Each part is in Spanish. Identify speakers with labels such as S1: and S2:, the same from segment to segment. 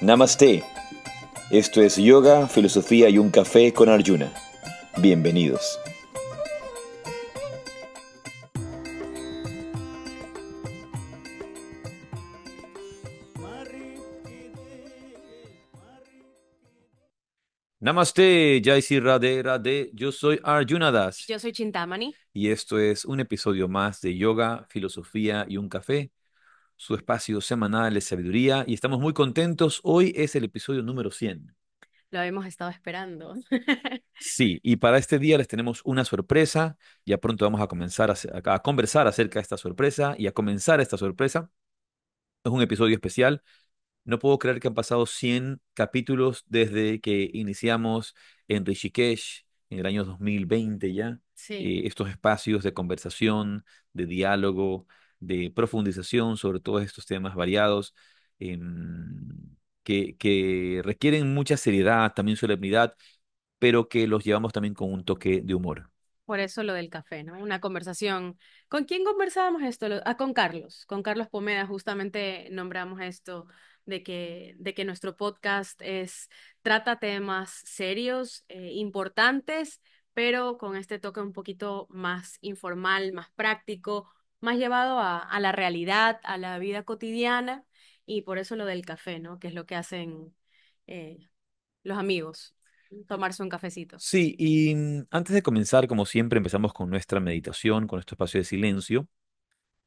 S1: Namaste. Esto es Yoga, Filosofía y un Café con Arjuna. Bienvenidos. Namaste, Jaisi Rade, Yo soy Arjuna Das.
S2: Yo soy Chintamani.
S1: Y esto es un episodio más de Yoga, Filosofía y un Café su espacio semanal de sabiduría y estamos muy contentos. Hoy es el episodio número 100.
S2: Lo hemos estado esperando.
S1: sí, y para este día les tenemos una sorpresa. Ya pronto vamos a comenzar a, conversar acerca de esta sorpresa y a comenzar esta sorpresa. Es un episodio especial. No puedo creer que han pasado 100 capítulos desde que iniciamos en Rishikesh en el año 2020 ya. Sí. Eh, estos espacios de conversación, de diálogo, de profundización sobre todos estos temas variados em, que, requieren mucha seriedad, también solemnidad, pero que los llevamos también con un toque de humor.
S2: Por eso lo del café, ¿no? Una conversación. ¿Con quién conversábamos esto? Ah, con Carlos, con Carlos Pomeda, justamente nombramos esto de que, de que nuestro podcast es, trata temas serios, eh, importantes, pero con este toque un poquito más informal, más práctico, más llevado a, la realidad, a la vida cotidiana y por eso lo del café, ¿no? Que es lo que hacen eh, los amigos, tomarse un cafecito. Sí,
S1: y mm, antes de comenzar, como siempre, empezamos con nuestra meditación, con nuestro espacio de silencio.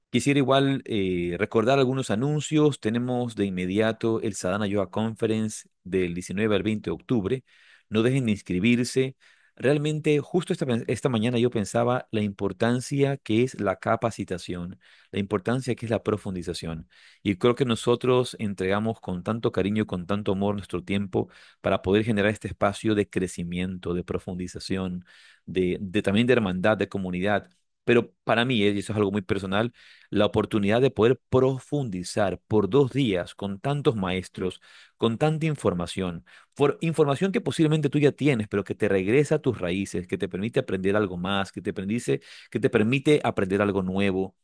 S1: Quisiera igual eh, recordar algunos anuncios. Tenemos de inmediato el Sadhana Yoga Conference del 19 al 20 de octubre. No dejen de inscribirse. Realmente, justo esta, mañana yo pensaba la importancia que es la capacitación, la importancia que es la profundización. Y creo que nosotros entregamos con tanto cariño, con tanto amor nuestro tiempo para poder generar este espacio de crecimiento, de profundización, de también de hermandad, de comunidad pero para mí, eh, y eso es algo muy personal, la oportunidad de poder profundizar por dos días con tantos maestros, con tanta información, por información que posiblemente tú ya tienes, pero que te regresa a tus raíces, que te permite aprender algo más, que te, aprendice, que te permite aprender algo nuevo.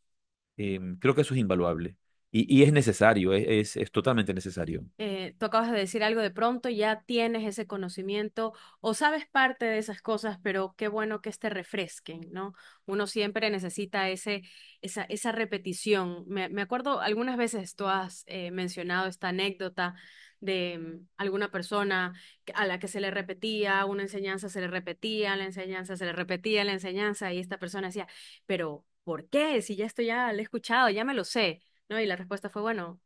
S1: Em, creo que eso es invaluable. Y, es necesario, es, es, totalmente necesario.
S2: Eh, tú acabas de decir algo, de pronto ya tienes ese conocimiento o sabes parte de esas cosas, pero qué bueno que te refresquen, ¿no? Uno siempre necesita ese, esa, esa repetición. Me, me acuerdo, algunas veces tú has eh, mencionado esta anécdota de mm, alguna persona a la que se le repetía una enseñanza, se le repetía la enseñanza, se le repetía la enseñanza y esta persona decía, pero ¿por qué? Si ya esto ya lo he escuchado, ya me lo sé. ¿no? Y la respuesta fue, bueno,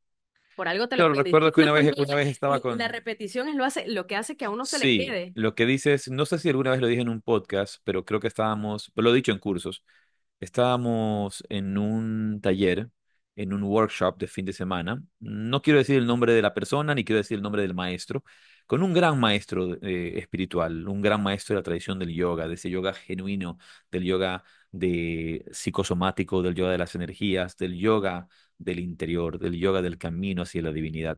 S2: por algo te lo recuerdo que
S1: una vez, vez estaba con... La
S2: repetición es lo, hace, lo que hace que a uno se le quede.
S1: Lo que dices, no sé si alguna vez lo dije en un podcast, pero creo que estábamos, lo he dicho en cursos, estábamos en un taller, en un workshop de fin de semana, no quiero decir el nombre de la persona ni quiero decir el nombre del maestro, con un gran maestro eh, espiritual, un gran maestro de la tradición del yoga, de ese yoga genuino, del yoga de psicosomático, del yoga de las energías, del yoga del interior, del yoga del camino hacia la divinidad.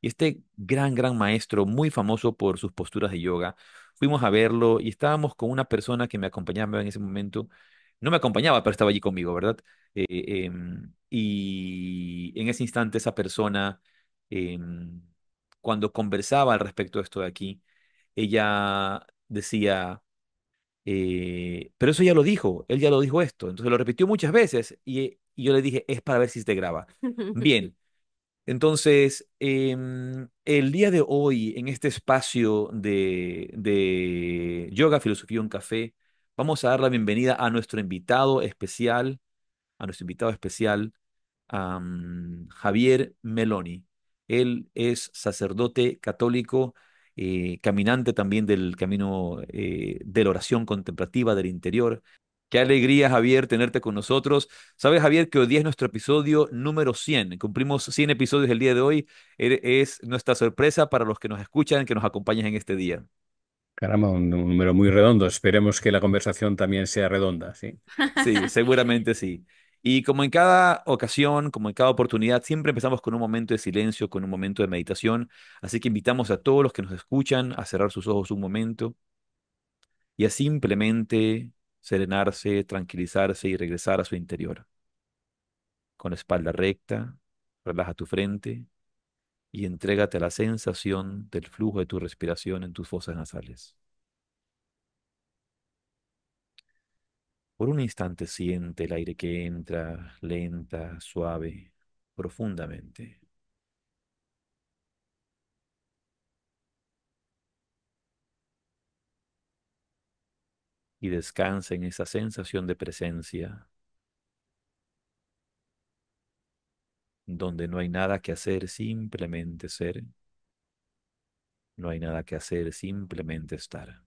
S1: Y este gran, gran maestro, muy famoso por sus posturas de yoga, fuimos a verlo y estábamos con una persona que me acompañaba en ese momento. No me acompañaba, pero estaba allí conmigo, ¿verdad? Eh, eh, em, y en ese instante esa persona, em, cuando conversaba al respecto de esto de aquí, ella decía, eh, pero eso ya lo dijo, él ya lo dijo esto. Entonces lo repitió muchas veces y y yo le dije, es para ver si te graba. Bien. Entonces, em, el día de hoy, en este espacio de, de Yoga, Filosofía, un Café, vamos a dar la bienvenida a nuestro invitado especial, a nuestro invitado especial, Javier Meloni. Él es sacerdote católico, eh, caminante también del camino eh, de la oración contemplativa del interior. Qué alegría, Javier, tenerte con nosotros. Sabes, Javier, que hoy día es nuestro episodio número 100. Cumplimos 100 episodios el día de hoy. E-, es nuestra sorpresa para los que nos escuchan, que nos acompañan en este día.
S3: Caramba, un número muy
S1: redondo. Esperemos que la conversación también sea redonda, ¿sí? Sí, seguramente sí. Y como en cada ocasión, como en cada oportunidad, siempre empezamos con un momento de silencio, con un momento de meditación. Así que invitamos a todos los que nos escuchan a cerrar sus ojos un momento y a simplemente serenarse, tranquilizarse y regresar a su interior. Con espalda recta, relaja tu frente y entrégate a la sensación del flujo de tu respiración en tus fosas nasales. Por un instante siente el aire que entra lenta, suave, profundamente. y descansa en esa sensación de presencia, donde no hay nada que hacer, simplemente ser. No hay nada que hacer, simplemente estar.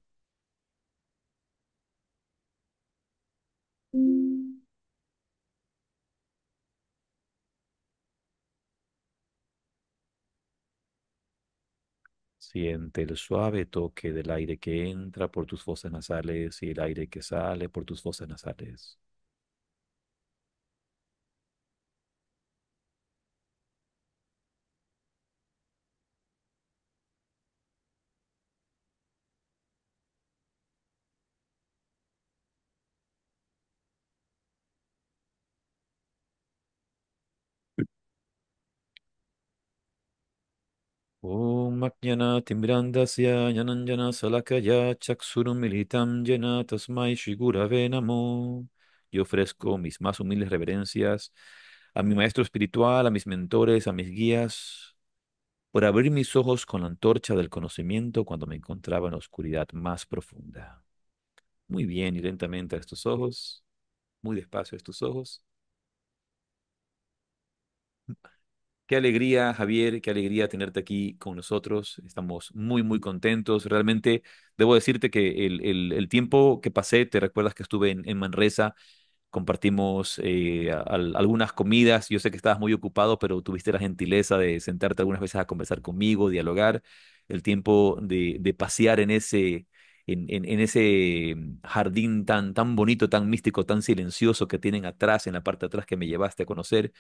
S1: Siente el suave toque del aire que entra por tus fosas nasales y el aire que sale por tus fosas nasales. Yana Timbrandasya Yo ofrezco mis más humildes reverencias a mi maestro espiritual, a mis mentores, a mis guías, por abrir mis ojos con la antorcha del conocimiento cuando me encontraba en la oscuridad más profunda. Muy bien y lentamente a estos ojos, muy despacio a estos ojos. Qué alegría, Javier, qué alegría tenerte aquí con nosotros. Estamos muy, muy contentos. Realmente debo decirte que el, el, tiempo que pasé, te recuerdas que estuve en, Manresa, compartimos eh, algunas comidas. Yo sé que estabas muy ocupado, pero tuviste la gentileza de sentarte algunas veces a conversar conmigo, dialogar, el tiempo de, de pasear en ese, en, en, ese jardín tan, tan bonito, tan místico, tan silencioso que tienen atrás, en la parte de atrás que me llevaste a conocer.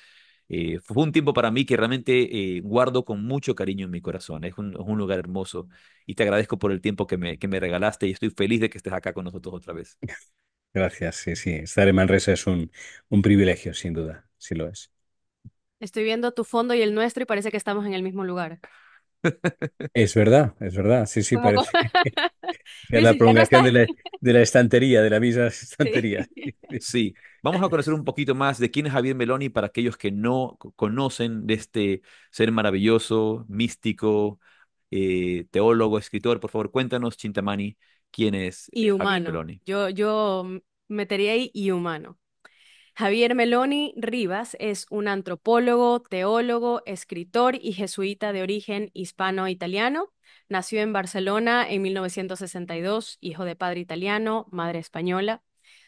S1: Eh, fue un tiempo para mí que realmente eh, guardo con mucho cariño en mi corazón. Es un, lugar hermoso y te agradezco por el tiempo que me, que me regalaste y estoy feliz de que estés acá con nosotros otra vez.
S3: Gracias, sí, sí. Estar en Manresa es un, un privilegio, sin duda, sí lo es.
S2: Estoy viendo tu fondo y el nuestro y parece que estamos en el mismo lugar.
S3: Es verdad, es verdad. Sí, sí, la prolongación de la, estantería, de la misma estantería.
S1: Sí. Vamos a conocer un poquito más de quién es Javier Meloni para aquellos que no conocen de este ser maravilloso, místico, eh, teólogo, escritor. Por favor, cuéntanos, Chintamani, quién es y eh, humano. Meloni.
S2: Yo, yo metería ahí y humano. Javier Meloni Rivas es un antropólogo, teólogo, escritor y jesuita de origen hispano-italiano. Nació en Barcelona en 1962, hijo de padre italiano, madre española.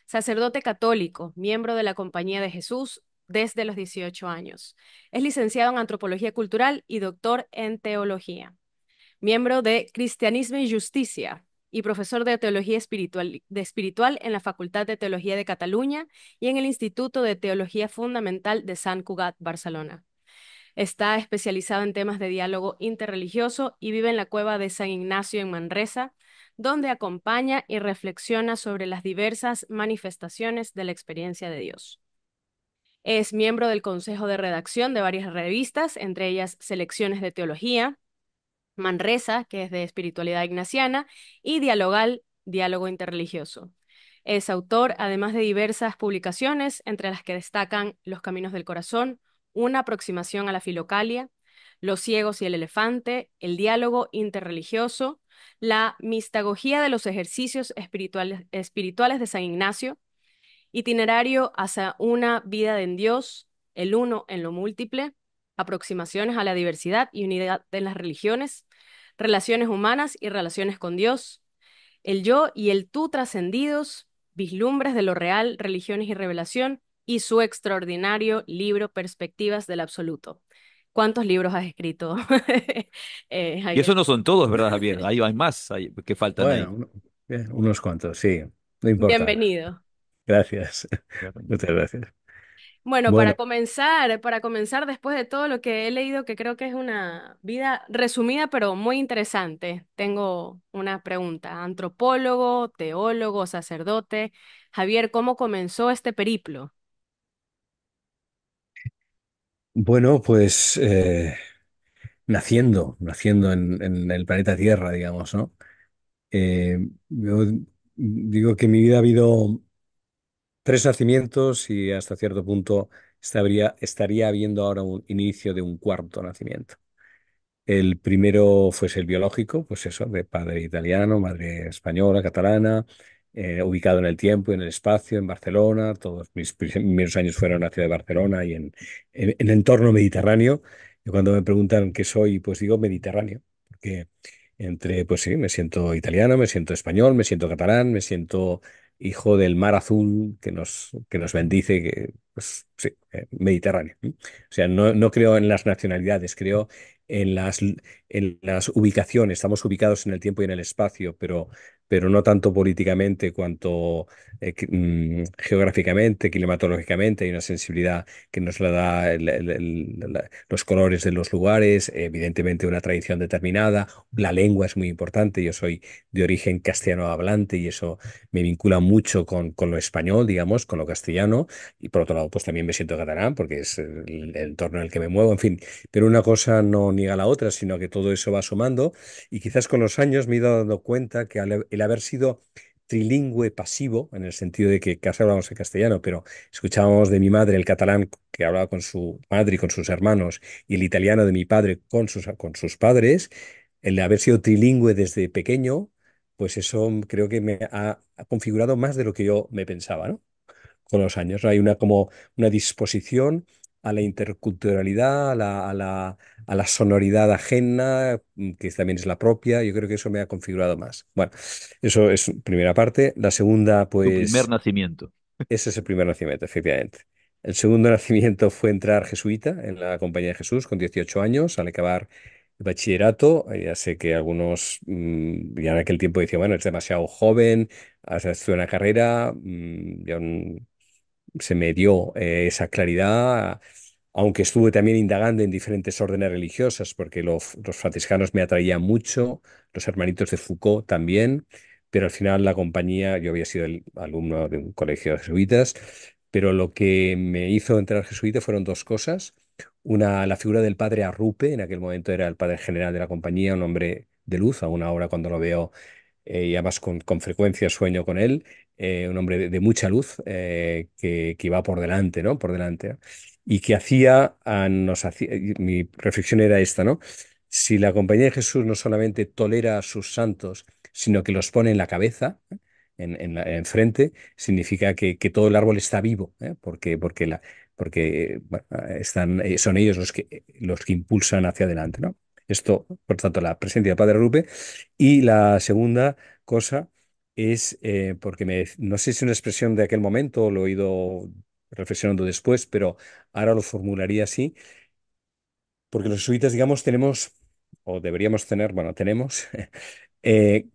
S2: Sacerdote católico, miembro de la Compañía de Jesús desde los 18 años. Es licenciado en Antropología Cultural y doctor en Teología. Miembro de Cristianismo y Justicia, y profesor de Teología Espiritual, en la Facultad de Teología de Cataluña y en el Instituto de Teología Fundamental de San Cugat, Barcelona. Está especializado en temas de diálogo interreligioso y vive en la cueva de San Ignacio en Manresa, donde acompaña y reflexiona sobre las diversas manifestaciones de la experiencia de Dios. Es miembro del Consejo de Redacción de varias revistas, entre ellas Selecciones de Teología, Manresa, que es de espiritualidad ignaciana, y Dialogal, diálogo interreligioso. Es autor, además de diversas publicaciones, entre las que destacan Los Caminos del Corazón, Una aproximación a la filocalia, Los ciegos y el elefante, El diálogo interreligioso, La mistagogía de los ejercicios espirituales, espirituales de San Ignacio, Itinerario hacia una vida en Dios, El uno en lo múltiple, aproximaciones a la diversidad y unidad de las religiones, relaciones humanas y relaciones con Dios, el yo y el tú trascendidos, vislumbres de lo real, religiones y revelación, y su extraordinario libro Perspectivas del Absoluto. ¿Cuántos libros has escrito? Eh, y eso no son
S1: todos, ¿verdad, Javier? Hay, hay más hay, que faltan bueno, eh, Unos cuantos,
S3: sí. Bienvenido. Gracias. Muchas gracias.
S2: Bueno, para comenzar, para comenzar después de todo lo que he leído, que creo que es una vida resumida pero muy interesante, tengo una pregunta. Antropólogo, teólogo, sacerdote. Javier, ¿cómo comenzó este periplo?
S3: bueno, pues eh, naciendo, naciendo en, el planeta Tierra, digamos, ¿no? Eh, digo que mi vida ha habido tres nacimientos y hasta cierto punto estaría, habiendo ahora un inicio de un cuarto nacimiento. El primero fue el biológico, pues eso, de padre italiano, madre española, catalana, eh, ubicado en el tiempo y en el espacio, en Barcelona. Todos mis primeros años fueron en ciudad de Barcelona y en, en el entorno mediterráneo. Y cuando me preguntan qué soy, pues digo mediterráneo, porque entre, pues sí, me siento italiano, me siento español, me siento catalán, me siento hijo del mar azul que nos, que nos bendice, que, pues, eh, Mediterráneo. O sea, no, no, creo en las nacionalidades, creo en las, en las ubicaciones. Estamos ubicados en el tiempo y en el espacio, pero pero no tanto políticamente cuanto eh, mm, geográficamente, climatológicamente. Hay una sensibilidad que nos la da los colores de los lugares, evidentemente una tradición determinada. La lengua es muy importante. Yo soy de origen castellano hablante y eso me vincula mucho con, con lo español, digamos, con lo castellano. Y por otro lado, pues también me siento catalán porque es el, entorno en el que me muevo, en fin. Pero una cosa no niega la otra, sino que todo eso va sumando. Y quizás con los años me he ido dando cuenta que el el haber sido trilingüe pasivo, en el sentido de que casi hablábamos en castellano, pero escuchábamos de mi madre el catalán que hablaba con su madre y con sus hermanos, y el italiano de mi padre con sus, con sus padres, el haber sido trilingüe desde pequeño, pues eso creo que me ha configurado más de lo que yo me pensaba, ¿no? Con los años, ¿no? Hay una como una disposición a la interculturalidad, a la, a la, a la sonoridad ajena, mm, que también es la propia. Yo creo que eso me ha configurado más. Bueno, eso es primera parte. La segunda, pues... Tu primer pues,
S1: nacimiento.
S3: Ese es el primer nacimiento, efectivamente. El segundo nacimiento fue entrar jesuita en la Compañía de Jesús con 18 años, al acabar el bachillerato. Eh, ya sé que algunos mm, ya en aquel tiempo decían, bueno, es demasiado joven, has una carrera, mm, ya un, se me dio eh, esa claridad, aunque estuve también indagando en diferentes órdenes religiosas, porque los, franciscanos me atraían mucho, los hermanitos de Foucault también, pero al final la compañía, yo había sido alumno de un colegio de jesuitas, pero lo que me hizo entrar jesuita fueron dos cosas. Una, la figura del padre Arrupe, en aquel momento era el padre general de la compañía, un hombre de luz, aún ahora cuando lo veo eh, y además con, frecuencia sueño con él, eh, un hombre de, mucha luz eh, que, que, iba por delante, ¿no? Por delante. Y que hacía, a, ah, nos hacía, mi reflexión era esta, ¿no? Si la compañía de Jesús no solamente tolera a sus santos, sino que los pone en la cabeza, en, en, frente, significa que, todo el árbol está vivo, porque, porque, la, porque están, son ellos los que, los que impulsan hacia adelante, ¿no? Esto, por tanto, la presencia de Padre Rupe. Y la segunda cosa es eh, porque me, no sé si es una expresión de aquel momento, lo he ido reflexionando después, pero ahora lo formularía así, porque los jesuitas, digamos, tenemos, o deberíamos tener, bueno, tenemos eh,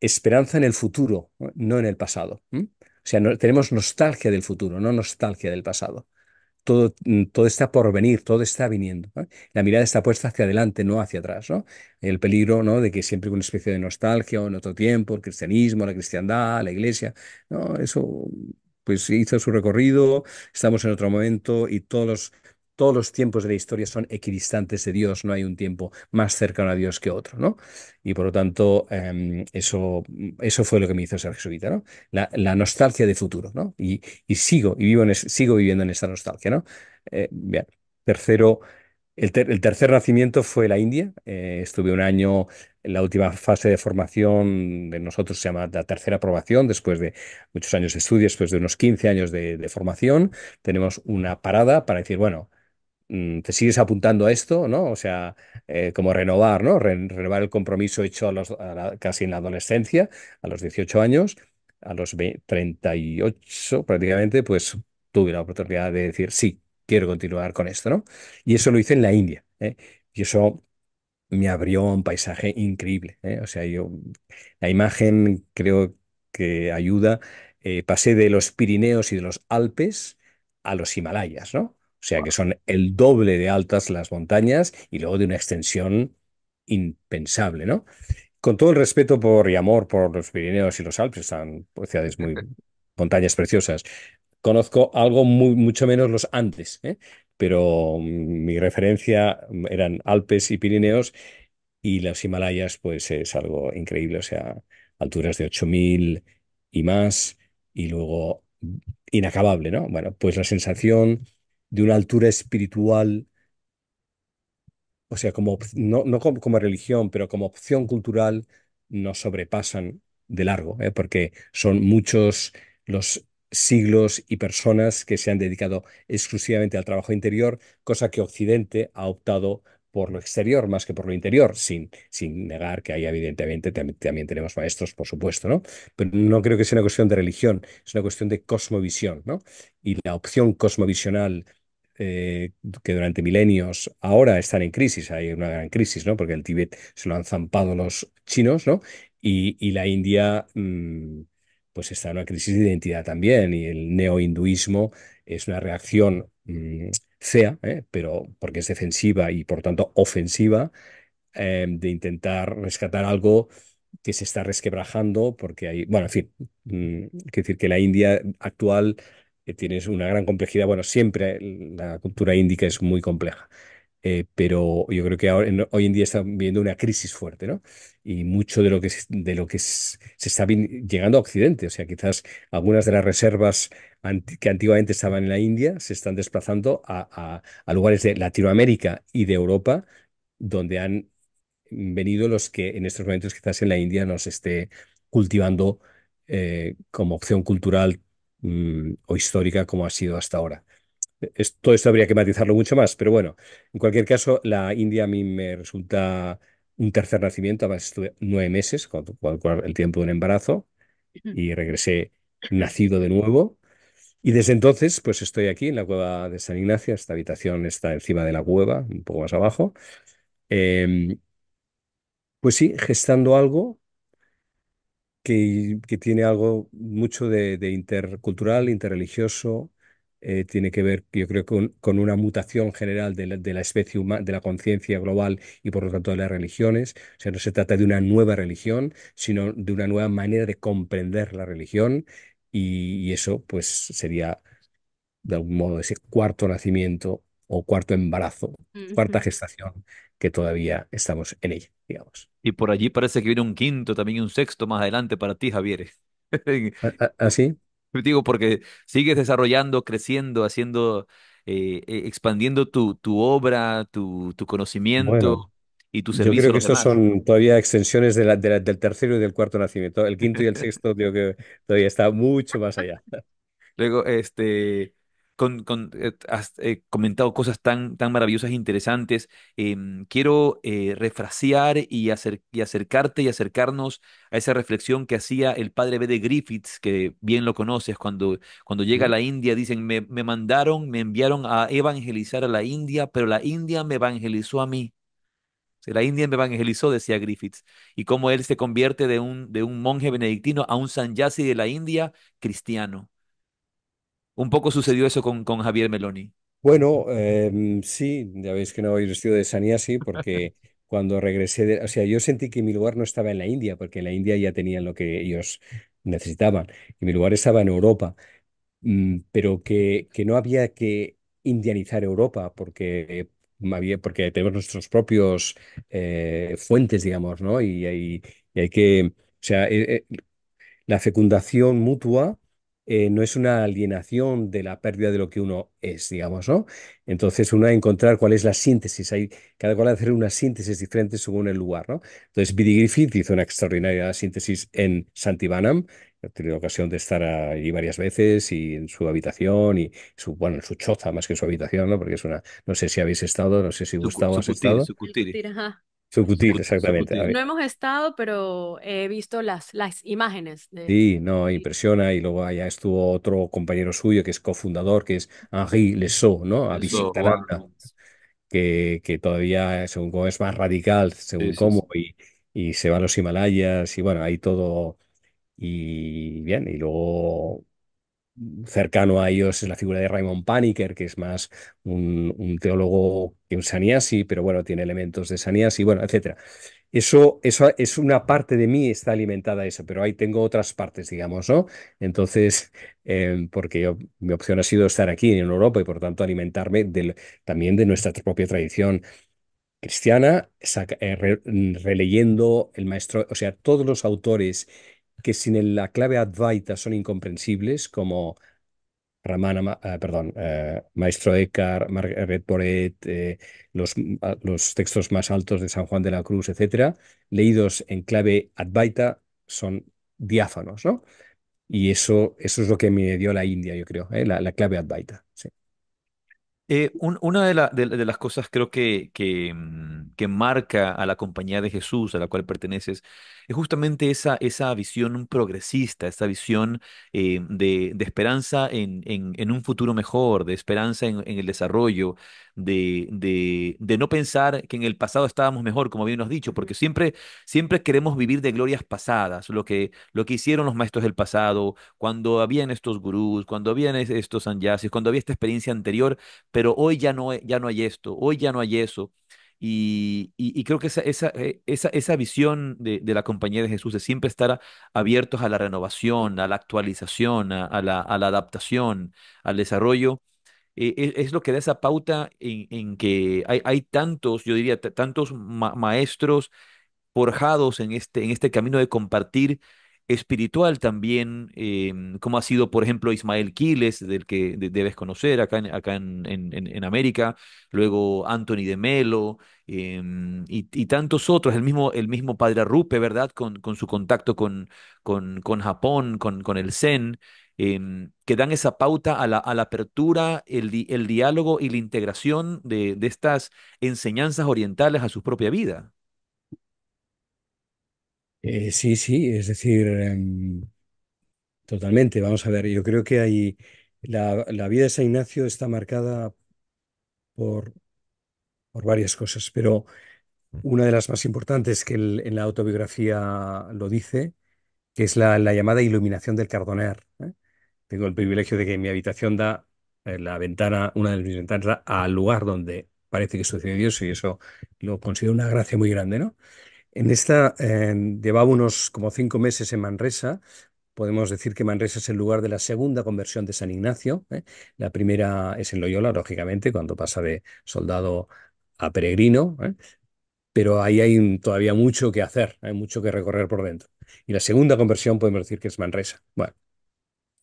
S3: esperanza en el futuro, no en el pasado. O sea, no, tenemos nostalgia del futuro, no nostalgia del pasado todo, mm, todo está por venir, todo está viniendo. La mirada está puesta hacia adelante, no hacia atrás. ¿no? El peligro ¿no? de que siempre con una especie de nostalgia o en otro tiempo, el cristianismo, la cristiandad, la iglesia, ¿no? eso pues hizo su recorrido, estamos en otro momento y todos los todos los tiempos de la historia son equidistantes de Dios, no hay un tiempo más cercano a Dios que otro, ¿no? Y por lo tanto, em, eso, eso fue lo que me hizo ser jesuita, ¿no? La, nostalgia de futuro, ¿no? Y, sigo, y vivo sigo viviendo en esta nostalgia, ¿no? Eh, tercero, el, tercer nacimiento fue la India. Eh, estuve un año en la última fase de formación de nosotros se llama la tercera aprobación, después de muchos años de estudio, después de unos 15 años de formación, tenemos una parada para decir, bueno, Mm, te sigues apuntando a esto, ¿no? O sea, eh, como renovar, ¿no? renovar el compromiso hecho a casi en la adolescencia, a los 18 años, a los 38 prácticamente, pues tuve la oportunidad de decir, sí, quiero continuar con esto, ¿no? Y eso lo hice en la India, ¿eh? Y eso me abrió un paisaje increíble, ¿eh? O sea, yo, la imagen creo que ayuda. pasé de los Pirineos y de los Alpes a los Himalayas, ¿no? O sea que son el doble de altas las montañas y luego de una extensión impensable, ¿no? Con todo el respeto por y amor por los Pirineos y los Alpes, están ciudades muy montañas preciosas. Conozco algo mucho menos los Andes, ¿eh? pero mm, mi referencia mm, eran Alpes y Pirineos y las Himalayas, pues es algo increíble, o sea, alturas de 8000 y más y luego mm, inacabable, ¿no? Bueno, pues la sensación de una altura espiritual, o sea, como, no, no como, religión, pero como opción cultural, nos sobrepasan de largo, ¿eh? porque son muchos los siglos y personas que se han dedicado exclusivamente al trabajo interior, cosa que Occidente ha optado por lo exterior más que por lo interior, sin, sin negar que ahí evidentemente también, también, tenemos maestros, por supuesto, ¿no? Pero no creo que sea una cuestión de religión, es una cuestión de cosmovisión, ¿no? Y la opción cosmovisional eh, que durante milenios ahora están en crisis, hay una gran crisis, ¿no? Porque el Tíbet se lo han zampado los chinos, ¿no? Y, la India, mm, pues está en una crisis de identidad también, y el neo hinduismo es una reacción mm, fea, ¿eh? pero porque es defensiva y por tanto ofensiva, em, de intentar rescatar algo que se está resquebrajando porque hay, bueno, en fin, mm, decir que la India actual tienes una gran complejidad. Bueno, siempre la cultura índica es muy compleja. Eh, pero yo creo que hoy en día están viviendo una crisis fuerte, ¿no? Y mucho de lo que, de lo que se está llegando a Occidente, o sea, quizás algunas de las reservas que antiguamente estaban en la India se están desplazando a, lugares de Latinoamérica y de Europa, donde han venido los que en estos momentos quizás en la India nos esté cultivando eh, como opción cultural Mm, o histórica como ha sido hasta ahora. todo esto habría que matizarlo mucho más, pero bueno, en cualquier caso, la India a mí me resulta un tercer nacimiento, además estuve nueve meses, el tiempo de un embarazo, y regresé nacido de nuevo. Y desde entonces, pues estoy aquí en la cueva de San Ignacio. Esta habitación está encima de la cueva, un poco más abajo. Em, pues sí, gestando algo que, tiene algo mucho de, intercultural, interreligioso, eh, tiene que ver, yo creo, con, una mutación general de la, especie humana, de la conciencia global y por lo tanto de las religiones. O sea, no se trata de una nueva religión, sino de una nueva manera de comprender la religión y, eso pues sería de algún modo ese cuarto nacimiento o cuarto embarazo, cuarta gestación que todavía estamos en ella,
S1: digamos. Y por allí parece que viene un quinto, también un sexto más adelante para ti, Javier. ¿Así?
S3: Ah, ah, ¿ah,
S1: digo, porque sigues desarrollando, creciendo, haciendo, eh, eh, expandiendo tu, tu obra, tu, tu conocimiento. Y tu servicio Yo creo que estos
S3: son todavía extensiones de del tercero y del cuarto nacimiento. El quinto y el sexto, digo que todavía está mucho más allá.
S1: Luego, este, eh, has eh, comentado cosas tan, tan maravillosas e interesantes. Em, quiero eh, refrasear y, acercarte y acercarnos a esa reflexión que hacía el padre B. de Griffiths, que bien lo conoces, cuando, cuando llega a la India, dicen, me, mandaron, me enviaron a evangelizar a la India, pero la India me evangelizó a mí. La India me evangelizó, decía Griffiths, y cómo él se convierte de un, de un monje benedictino a un sanyasi de la India cristiano un poco sucedió eso con, Javier Meloni.
S3: Bueno, em, sí, ya veis que no voy vestido de sí, porque cuando regresé, o sea, yo sentí que mi lugar no estaba en la India, porque en la India ya tenían lo que ellos necesitaban, y mi lugar estaba en Europa, mm, pero que, que no había que indianizar Europa, porque porque tenemos nuestros propios eh, fuentes, digamos, ¿no? Y, hay que, o sea, eh, eh, la fecundación mutua eh, no es una alienación de la pérdida de lo que uno es, digamos, ¿no? Entonces uno a encontrar cuál es la síntesis, hay, cada cual hacer una síntesis diferente según el lugar, ¿no? Entonces Biddy Griffith hizo una extraordinaria síntesis en Santibanam, he tenido ocasión de estar allí varias veces y en su habitación y su, bueno, en su choza más que su habitación, ¿no? Porque es una, no sé si habéis estado, no sé si Gustavo has estado exactamente. No
S2: hemos estado, pero he visto las, las imágenes.
S3: Sí, no, impresiona. Y luego allá estuvo otro compañero suyo que es cofundador, que es Henri Lesot, ¿no? A visitar que, que, todavía, según cómo es más radical, según como, cómo, Y, y se va los Himalayas, y bueno, ahí todo. Y bien, y luego cercano a ellos es la figura de Raymond Paniker, que es más un, teólogo que un saniasi, pero bueno, tiene elementos de saniasi, bueno, etc. Eso, eso es una parte de mí, está alimentada eso, pero ahí tengo otras partes, digamos, ¿no? Entonces, eh, porque yo, mi opción ha sido estar aquí en Europa y por tanto alimentarme del, también de nuestra propia tradición cristiana, eh, mm, releyendo el maestro, o sea, todos los autores que sin la clave Advaita son incomprensibles, como Ramana, eh, perdón, eh, Maestro Eckhart, Margaret Boret, eh, los, los, textos más altos de San Juan de la Cruz, etcétera, leídos en clave Advaita son diáfanos, ¿no? Y eso, eso es lo que me dio la India, yo creo, la, la, clave Advaita.
S1: una de, las cosas creo que, que, mm, que marca a la compañía de Jesús a la cual perteneces es justamente esa, esa visión progresista, esa visión eh, de, de, esperanza en, en, un futuro mejor, de esperanza en, el desarrollo, de, de, no pensar que en el pasado estábamos mejor, como bien nos ha dicho, porque siempre, siempre queremos vivir de glorias pasadas, lo que, lo que hicieron los maestros del pasado, cuando habían estos gurús, cuando habían estos sanyasis, cuando había esta experiencia anterior, pero hoy ya no, ya no hay esto, hoy ya no hay eso. Y, y, creo que esa, esa, eh, esa, esa visión de, de, la compañía de Jesús, de siempre estar abiertos a la renovación, a la actualización, a, la, a la, adaptación, al desarrollo, eh, e, es, lo que da esa pauta en, en que hay, hay, tantos, yo diría, tantos maestros forjados en este, en este camino de compartir espiritual también, em, como ha sido, por ejemplo, Ismael Quiles, del que debes conocer acá en, acá en, América, luego Anthony de Melo em, y, tantos otros, el mismo, el mismo Padre Rupe, ¿verdad? Con, con su contacto con, con, Japón, con, con el Zen, em, que dan esa pauta a la, apertura, el, diálogo y la integración de, de estas enseñanzas orientales a su propia vida.
S3: Eh, sí, sí, es decir, em, totalmente. Vamos a ver, yo creo que hay la, vida de San Ignacio está marcada por, por varias cosas, pero mm. una de las más importantes que en la autobiografía lo dice, que es la, llamada iluminación del cardoner. ¿eh? Tengo el privilegio de que mi habitación da eh, la ventana, una de mis ventanas al lugar donde parece que sucedió Dios y eso lo considero una gracia muy grande, ¿no? En esta eh, llevaba unos como cinco meses en Manresa. Podemos decir que Manresa es el lugar de la segunda conversión de San Ignacio. ¿eh? La primera es en Loyola, lógicamente, cuando pasa de soldado a peregrino. ¿eh? Pero ahí hay todavía mucho que hacer, hay mucho que recorrer por dentro. Y la segunda conversión podemos decir que es Manresa. Bueno,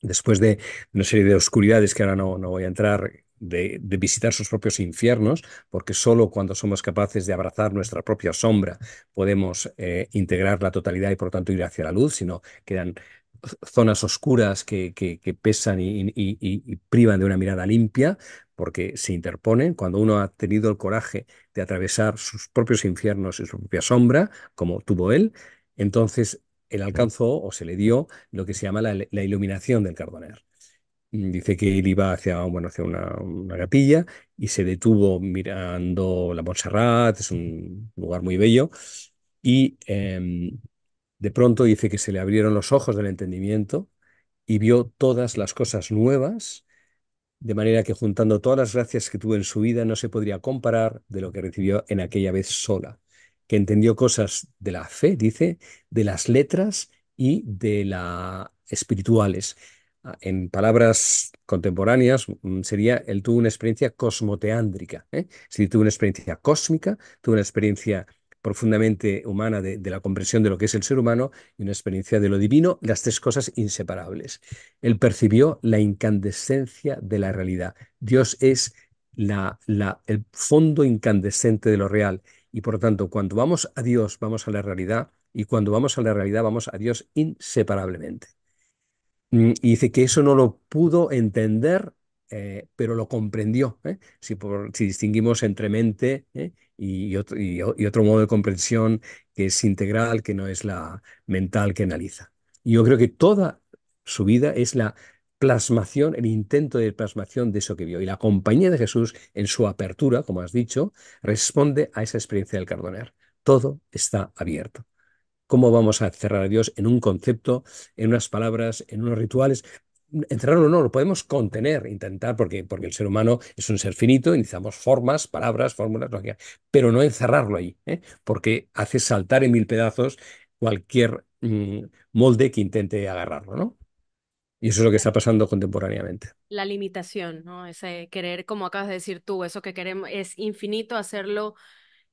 S3: después de una serie de oscuridades que ahora no voy a entrar, de, visitar sus propios infiernos, porque solo cuando somos capaces de abrazar nuestra propia sombra podemos eh, integrar la totalidad y por lo tanto ir hacia la luz, sino quedan zonas oscuras que, pesan y, privan de una mirada limpia, porque se interponen. Cuando uno ha tenido el coraje de atravesar sus propios infiernos y su propia sombra, como tuvo él, entonces él alcanzó o se le dio lo que se llama la, iluminación del cardoner Mm, dice que él iba hacia, bueno, hacia una, capilla y se detuvo mirando la Montserrat, es un lugar muy bello, y em, de pronto dice que se le abrieron los ojos del entendimiento y vio todas las cosas nuevas, de manera que juntando todas las gracias que tuvo en su vida no se podría comparar de lo que recibió en aquella vez sola, que entendió cosas de la fe, dice, de las letras y de las espirituales Ah, en palabras contemporáneas, mm, sería él tuvo una experiencia cosmoteándrica. ¿eh? Si tuvo una experiencia cósmica, tuvo una experiencia profundamente humana de, la comprensión de lo que es el ser humano y una experiencia de lo divino, las tres cosas inseparables. Él percibió la incandescencia de la realidad. Dios es el fondo incandescente de lo real y por lo tanto cuando vamos a Dios vamos a la realidad y cuando vamos a la realidad vamos a Dios inseparablemente. Mm, y dice que eso no lo pudo entender, eh, pero lo comprendió. ¿eh? Si, por, si, distinguimos entre mente ¿eh? y, otro, otro, modo de comprensión que es integral, que no es la mental que analiza. Yo creo que toda su vida es la plasmación, el intento de plasmación de eso que vio. Y la compañía de Jesús, en su apertura, como has dicho, responde a esa experiencia del cardoner. Todo está abierto cómo vamos a encerrar a Dios en un concepto, en unas palabras, en unos rituales. Encerrarlo no, lo podemos contener, intentar, porque, porque el ser humano es un ser finito, necesitamos formas, palabras, fórmulas, pero no encerrarlo ahí, ¿eh? porque hace saltar en mil pedazos cualquier mm, molde que intente agarrarlo, ¿no? Y eso es lo que está pasando contemporáneamente.
S2: La limitación, ¿no? Ese querer, como acabas de decir tú, eso que queremos es infinito, hacerlo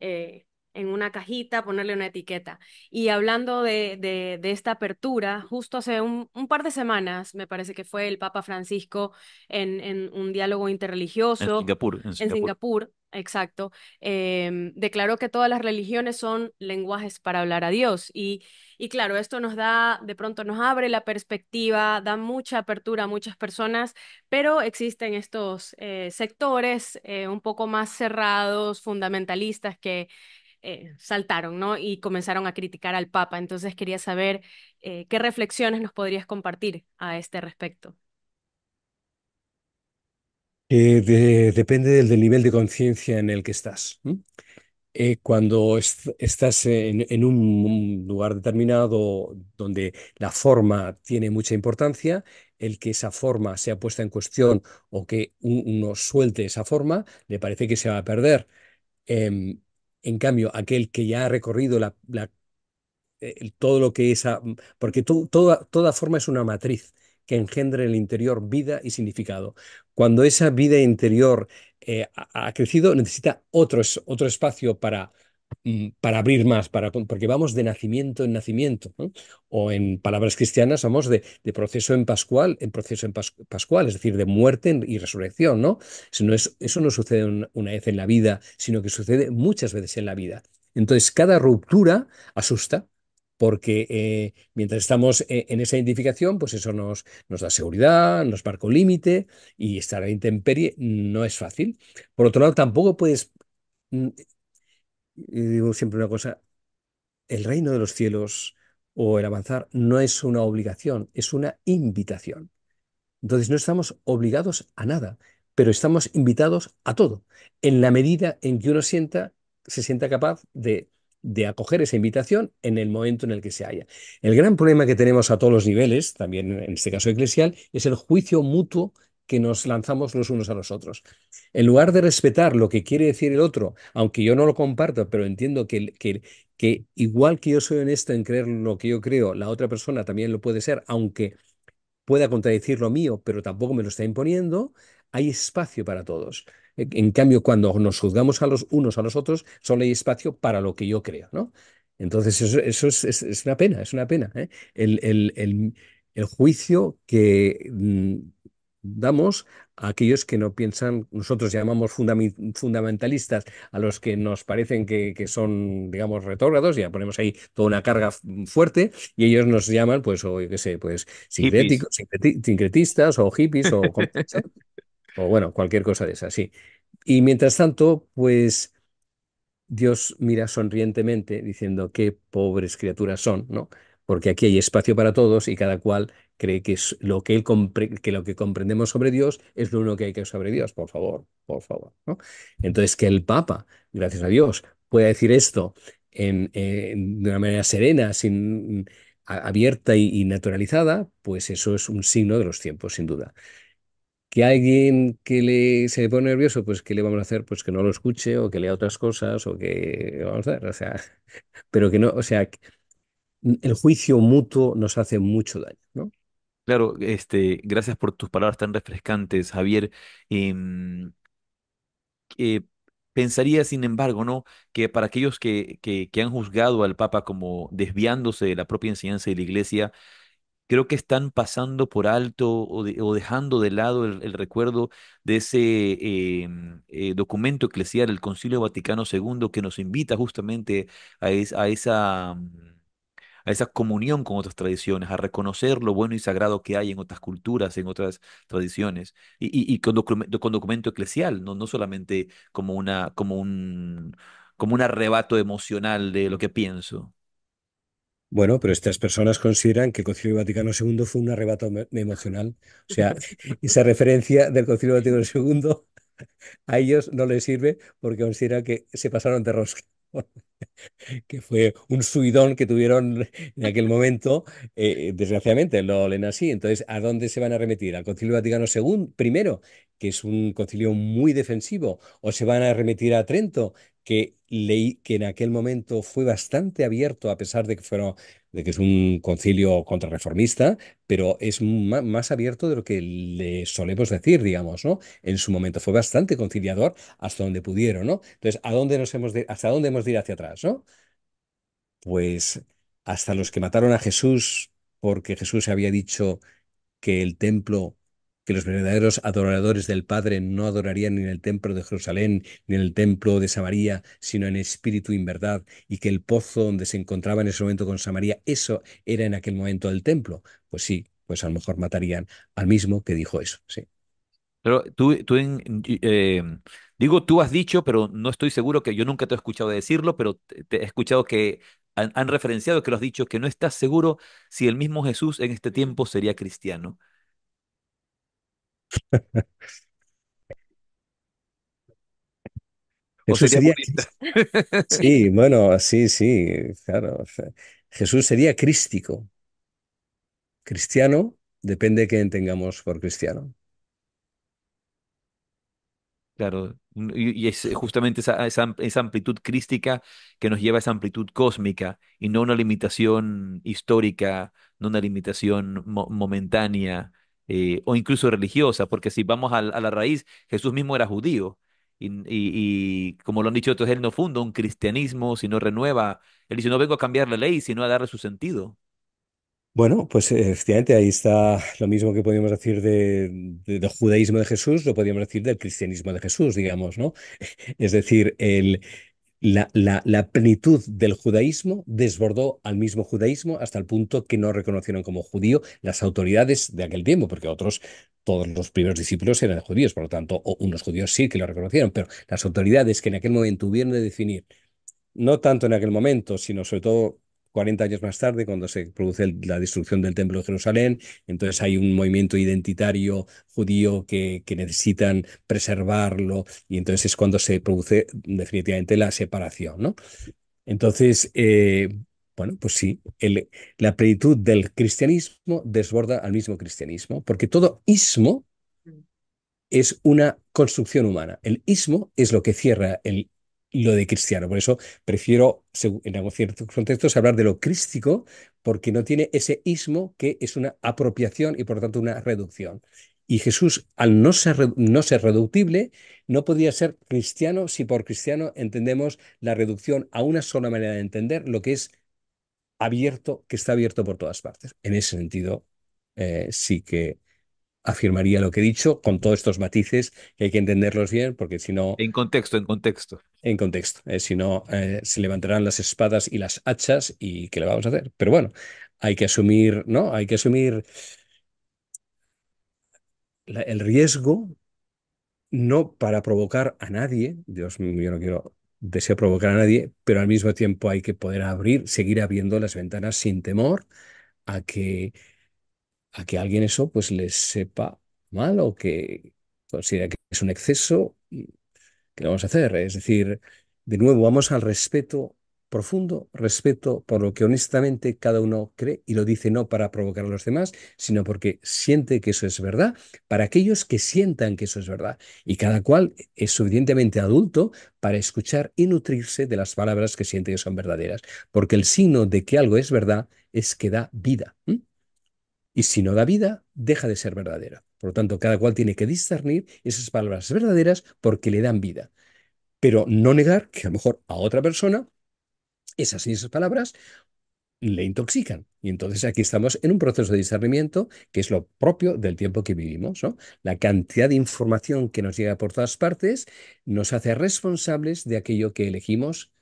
S2: eh, en una cajita, ponerle una etiqueta. Y hablando de, de, de esta apertura, justo hace un, un, par de semanas, me parece que fue el Papa Francisco en, en un diálogo interreligioso. En Singapur. En Singapur, en Singapur exacto. Eh, declaró que todas las religiones son lenguajes para hablar a Dios. Y, y claro, esto nos da, de pronto nos abre la perspectiva, da mucha apertura a muchas personas, pero existen estos eh, sectores eh, un poco más cerrados, fundamentalistas, que eh, saltaron, ¿no? Y comenzaron a criticar al Papa. Entonces quería saber eh, qué reflexiones nos podrías compartir a este respecto.
S3: Eh, depende del, nivel de conciencia en el que estás. cuando estás en, un lugar determinado donde la forma tiene mucha importancia, el que esa forma sea puesta en cuestión o que uno suelte esa forma, le parece que se va a perder. Em, en cambio, aquel que ya ha recorrido eh, todo lo que es... Mm, porque toda, toda forma es una matriz que engendra en el interior vida y significado. Cuando esa vida interior eh, ha, crecido, necesita otro, otro espacio para, Mm, para abrir más, para, porque vamos de nacimiento en nacimiento, o en palabras cristianas vamos de, proceso en pascual, en proceso en pascual, es decir, de muerte y resurrección, ¿no? Eso no, eso no sucede una vez en la vida, sino que sucede muchas veces en la vida. Entonces, cada ruptura asusta, porque eh, mientras estamos eh, en esa identificación, pues eso nos, da seguridad, nos marca un límite, y estar a intemperie no es fácil. Por otro lado, tampoco puedes mm, y digo siempre una cosa, el reino de los cielos o el avanzar no es una obligación, es una invitación. Entonces no estamos obligados a nada, pero estamos invitados a todo, en la medida en que uno sienta, se sienta capaz de, de acoger esa invitación en el momento en el que se haya. El gran problema que tenemos a todos los niveles, también en este caso eclesial, es el juicio mutuo que nos lanzamos los unos a los otros. En lugar de respetar lo que quiere decir el otro, aunque yo no lo comparto, pero entiendo que, igual que yo soy honesto en creer lo que yo creo, la otra persona también lo puede ser, aunque pueda contradecir lo mío, pero tampoco me lo está imponiendo, hay espacio para todos. En cambio, cuando nos juzgamos a los unos a los otros, solo hay espacio para lo que yo creo, ¿no? Entonces, eso, es, una pena, es una pena. ¿eh? el, juicio que mm, damos a aquellos que no piensan, nosotros llamamos fundamentalistas a los que nos parecen que, son, digamos, retógrados, ya ponemos ahí toda una carga fuerte, y ellos nos llaman, pues, o yo qué sé, pues, sincretistas, o hippies, o, o bueno, cualquier cosa de esa, sí. Y mientras tanto, pues, Dios mira sonrientemente diciendo qué pobres criaturas son, ¿no? Porque aquí hay espacio para todos y cada cual cree que, es lo que, él que lo que comprendemos sobre Dios es lo único que hay que sobre Dios, por favor, por favor. ¿no? Entonces, que el Papa, gracias a Dios, pueda decir esto en, de una manera serena, sin, abierta y, naturalizada, pues eso es un signo de los tiempos, sin duda. Que alguien que le, se le pone nervioso, pues ¿qué le vamos a hacer? Pues que no lo escuche o que lea otras cosas o que vamos a hacer, o sea, pero que no, o sea, el juicio mutuo nos hace mucho daño.
S1: Claro, este, gracias por tus palabras tan refrescantes, Javier. Em, eh, pensaría, sin embargo, ¿no? que para aquellos que, que, han juzgado al Papa como desviándose de la propia enseñanza de la Iglesia, creo que están pasando por alto o, dejando de lado el, recuerdo de ese em, eh, documento eclesial, el Concilio Vaticano II, que nos invita justamente a, a esa a esa comunión con otras tradiciones, a reconocer lo bueno y sagrado que hay en otras culturas, en otras tradiciones, y, con, documento, eclesial, no, solamente como, un, como un arrebato emocional de lo que pienso.
S3: Bueno, pero estas personas consideran que el Concilio Vaticano II fue un arrebato emocional. O sea, esa referencia del Concilio Vaticano II a ellos no les sirve porque consideran que se pasaron de rosca. que fue un suidón que tuvieron en aquel momento, eh, eh, desgraciadamente lo leen así. Entonces, ¿a dónde se van a remitir? ¿Al Concilio Vaticano II, primero, que es un concilio muy defensivo? ¿O se van a remitir a Trento, que, que en aquel momento fue bastante abierto, a pesar de que fueron de que es un concilio contrarreformista, pero es más abierto de lo que le solemos decir, digamos, ¿no? En su momento fue bastante conciliador hasta donde pudieron, ¿no? Entonces, ¿a dónde nos hemos ¿hasta dónde hemos de ir hacia atrás, ¿no? Pues hasta los que mataron a Jesús porque Jesús había dicho que el templo que los verdaderos adoradores del Padre no adorarían ni en el templo de Jerusalén, ni en el templo de Samaría, sino en espíritu y en verdad, y que el pozo donde se encontraba en ese momento con Samaría, eso era en aquel momento el templo. Pues sí, pues a lo mejor matarían al mismo que dijo eso, sí.
S1: Pero tú, tú eh, digo, tú has dicho, pero no estoy seguro que yo nunca te he escuchado decirlo, pero te, he escuchado que han, referenciado que lo has dicho, que no estás seguro si el mismo Jesús en este tiempo sería cristiano
S2: sería
S3: sí, bueno, sí, sí, claro. Jesús sería crístico. Cristiano, depende de qué
S1: tengamos por cristiano. Claro, y es justamente esa, amplitud crística que nos lleva a esa amplitud cósmica y no una limitación histórica, no una limitación momentánea eh, o incluso religiosa, porque si vamos a, la raíz, Jesús mismo era judío. Y, como lo han dicho otros, él no funda un cristianismo, sino renueva. Él dice, no vengo a cambiar la ley, sino a darle su sentido.
S3: Bueno, pues efectivamente ahí está lo mismo que podríamos decir del judaísmo de Jesús, lo podríamos decir del cristianismo de Jesús, digamos, ¿no? Es decir, el, la, la, plenitud del judaísmo desbordó al mismo judaísmo hasta el punto que no reconocieron como judío las autoridades de aquel tiempo, porque otros, todos los primeros discípulos eran judíos, por lo tanto, unos judíos sí que lo reconocieron, pero las autoridades que en aquel momento hubieron de definir, no tanto en aquel momento, sino sobre todo 40 años más tarde, cuando se produce la destrucción del Templo de Jerusalén. Entonces hay un movimiento identitario judío que, que necesitan preservarlo y entonces es cuando se produce definitivamente la separación. ¿no? Entonces, eh, bueno, pues sí, la plenitud del cristianismo desborda al mismo cristianismo, porque todo ismo mm. es una construcción humana. El ismo es lo que cierra el lo de cristiano. Por eso prefiero, en algunos contextos, hablar de lo crístico, porque no tiene ese ismo que es una apropiación y por tanto una reducción. Y Jesús, al no ser, no ser reductible, no podía ser cristiano si por cristiano entendemos la reducción a una sola manera de entender lo que es abierto, que está abierto por todas partes. En ese sentido, eh, sí que afirmaría lo que he dicho, con todos estos matices que hay que entenderlos bien, porque si no... En contexto, en contexto. En contexto. Eh, si no, eh, se levantarán las espadas y las hachas y ¿qué le vamos a hacer? Pero bueno, hay que asumir, ¿no? Hay que asumir el riesgo, no para provocar a nadie, Dios yo no quiero, deseo provocar a nadie, pero al mismo tiempo hay que poder abrir, seguir abriendo las ventanas sin temor a que a que alguien eso pues le sepa mal o que considera que es un exceso, ¿qué vamos a hacer? Es decir, de nuevo vamos al respeto profundo, respeto por lo que honestamente cada uno cree y lo dice no para provocar a los demás, sino porque siente que eso es verdad, para aquellos que sientan que eso es verdad. Y cada cual es suficientemente adulto para escuchar y nutrirse de las palabras que siente que son verdaderas, porque el signo de que algo es verdad es que da vida. Y si no da vida, deja de ser verdadera. Por lo tanto, cada cual tiene que discernir esas palabras verdaderas porque le dan vida. Pero no negar que a lo mejor a otra persona esas y esas palabras le intoxican. Y entonces aquí estamos en un proceso de discernimiento que es lo propio del tiempo que vivimos. La cantidad de información que nos llega por todas partes nos hace responsables de aquello que elegimos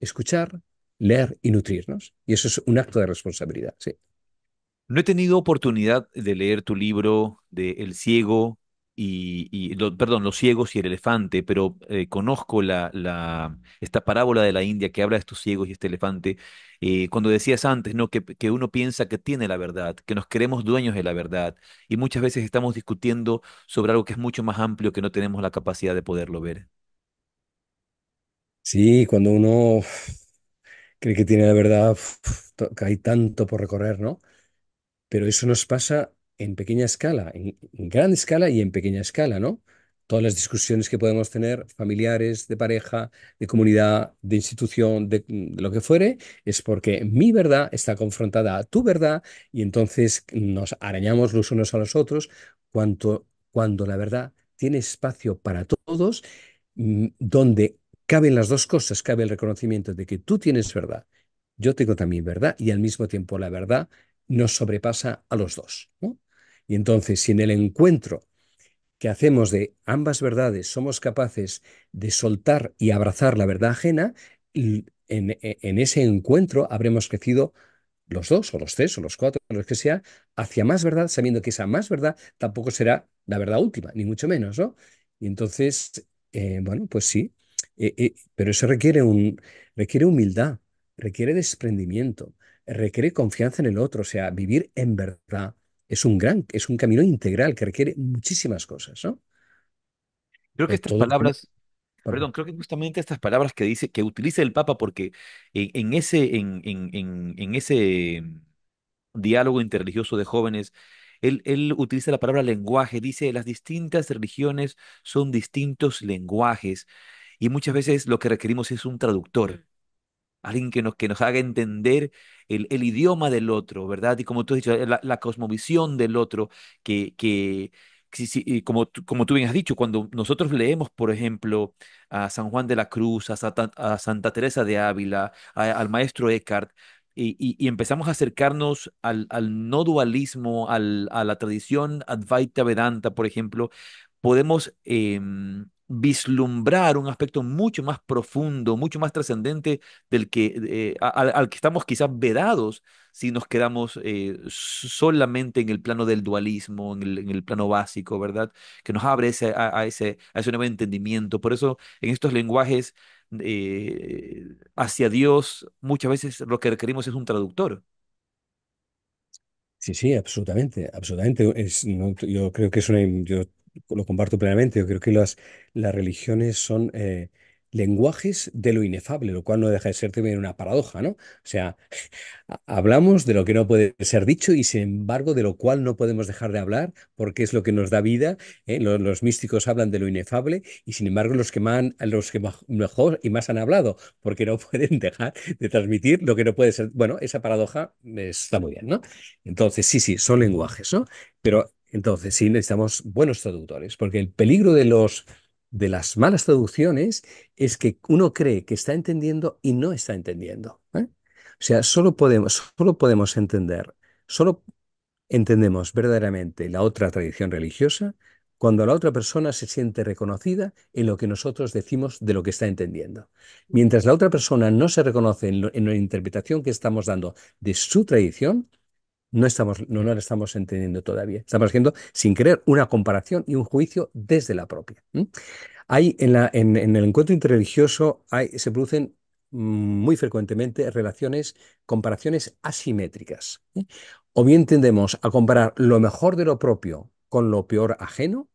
S3: escuchar, leer y nutrirnos. Y eso es un acto de responsabilidad. Sí.
S1: No he tenido oportunidad de leer tu libro de El ciego y, perdón, Los ciegos y el elefante, pero eh, conozco la, esta parábola de la India que habla de estos ciegos y este elefante. Eh, cuando decías antes, ¿no? Que, que uno piensa que tiene la verdad, que nos creemos dueños de la verdad y muchas veces estamos discutiendo sobre algo que es mucho más amplio que no tenemos la capacidad de poderlo ver.
S3: Sí, cuando uno cree que tiene la verdad, hay tanto por recorrer, ¿no? Pero eso nos pasa en pequeña escala, en, gran escala y en pequeña escala, ¿no? Todas las discusiones que podemos tener, familiares, de pareja, de comunidad, de institución, de, lo que fuere, es porque mi verdad está confrontada a tu verdad y entonces nos arañamos los unos a los otros cuanto, cuando la verdad tiene espacio para todos, mm, donde caben las dos cosas, cabe el reconocimiento de que tú tienes verdad, yo tengo también verdad y al mismo tiempo la verdad nos sobrepasa a los dos. Y entonces, si en el encuentro que hacemos de ambas verdades somos capaces de soltar y abrazar la verdad ajena, e, en, ese encuentro habremos crecido los dos, o los tres, o los cuatro, o los que sea, hacia más verdad, sabiendo que esa más verdad tampoco será la verdad última, ni mucho menos, ¿no? Y entonces, eh, bueno, pues sí, eh, eh, pero eso requiere, un, requiere humildad, requiere desprendimiento, requiere confianza en el otro, o sea, vivir en verdad es un gran, es un camino integral que requiere muchísimas cosas, ¿no? Creo que estas palabras,
S1: perdón, creo que justamente estas palabras que dice, que utiliza el Papa, porque en, ese, en, en, en, ese diálogo interreligioso de jóvenes, él, él utiliza la palabra lenguaje, dice, las distintas religiones son distintos lenguajes, y muchas veces lo que requerimos es un traductor alguien que nos, que nos haga entender el, idioma del otro, ¿verdad? Y como tú has dicho, eh, la, cosmovisión del otro, que, que como, como tú bien has dicho, cuando nosotros leemos, por ejemplo, a San Juan de la Cruz, a, Santa, Teresa de Ávila, al maestro Eckhart, y, empezamos a acercarnos al, al no dualismo, al, a la tradición Advaita Vedanta, por ejemplo, podemos em, vislumbrar un aspecto mucho más profundo, mucho más trascendente del que eh, al, que estamos quizás vedados si nos quedamos eh, solamente en el plano del dualismo, en el, plano básico, ¿verdad? Que nos abre ese, a, ese, a ese nuevo entendimiento. Por eso en estos lenguajes eh, hacia Dios muchas veces lo que requerimos es un traductor.
S3: Sí, sí, absolutamente, absolutamente. yo creo que es una, lo comparto plenamente. Yo creo que las, las religiones son eh, lenguajes de lo inefable, lo cual no deja de ser también una paradoja, ¿no? O sea, hablamos de lo que no puede ser dicho y sin embargo de lo cual no podemos dejar de hablar porque es lo que nos da vida. ¿eh? Los, místicos hablan de lo inefable y sin embargo los que, los que mejor y más han hablado porque no pueden dejar de transmitir lo que no puede ser. Bueno, esa paradoja eh, está muy bien, ¿no? Entonces, sí, sí, son lenguajes, ¿no? Pero entonces, sí, necesitamos buenos traductores, porque el peligro de, los, de las malas traducciones es que uno cree que está entendiendo y no está entendiendo. ¿eh? O sea, solo podemos, solo podemos entender, solo entendemos verdaderamente la otra tradición religiosa cuando la otra persona se siente reconocida en lo que nosotros decimos de lo que está entendiendo. Mientras la otra persona no se reconoce en la interpretación que estamos dando de su tradición, no, estamos, no, no la estamos entendiendo todavía. Estamos haciendo, sin querer, una comparación y un juicio desde la propia. Hay, en, la, en, el encuentro interreligioso hay, se producen mm, muy frecuentemente relaciones, comparaciones asimétricas. O bien tendemos a comparar lo mejor de lo propio con lo peor ajeno,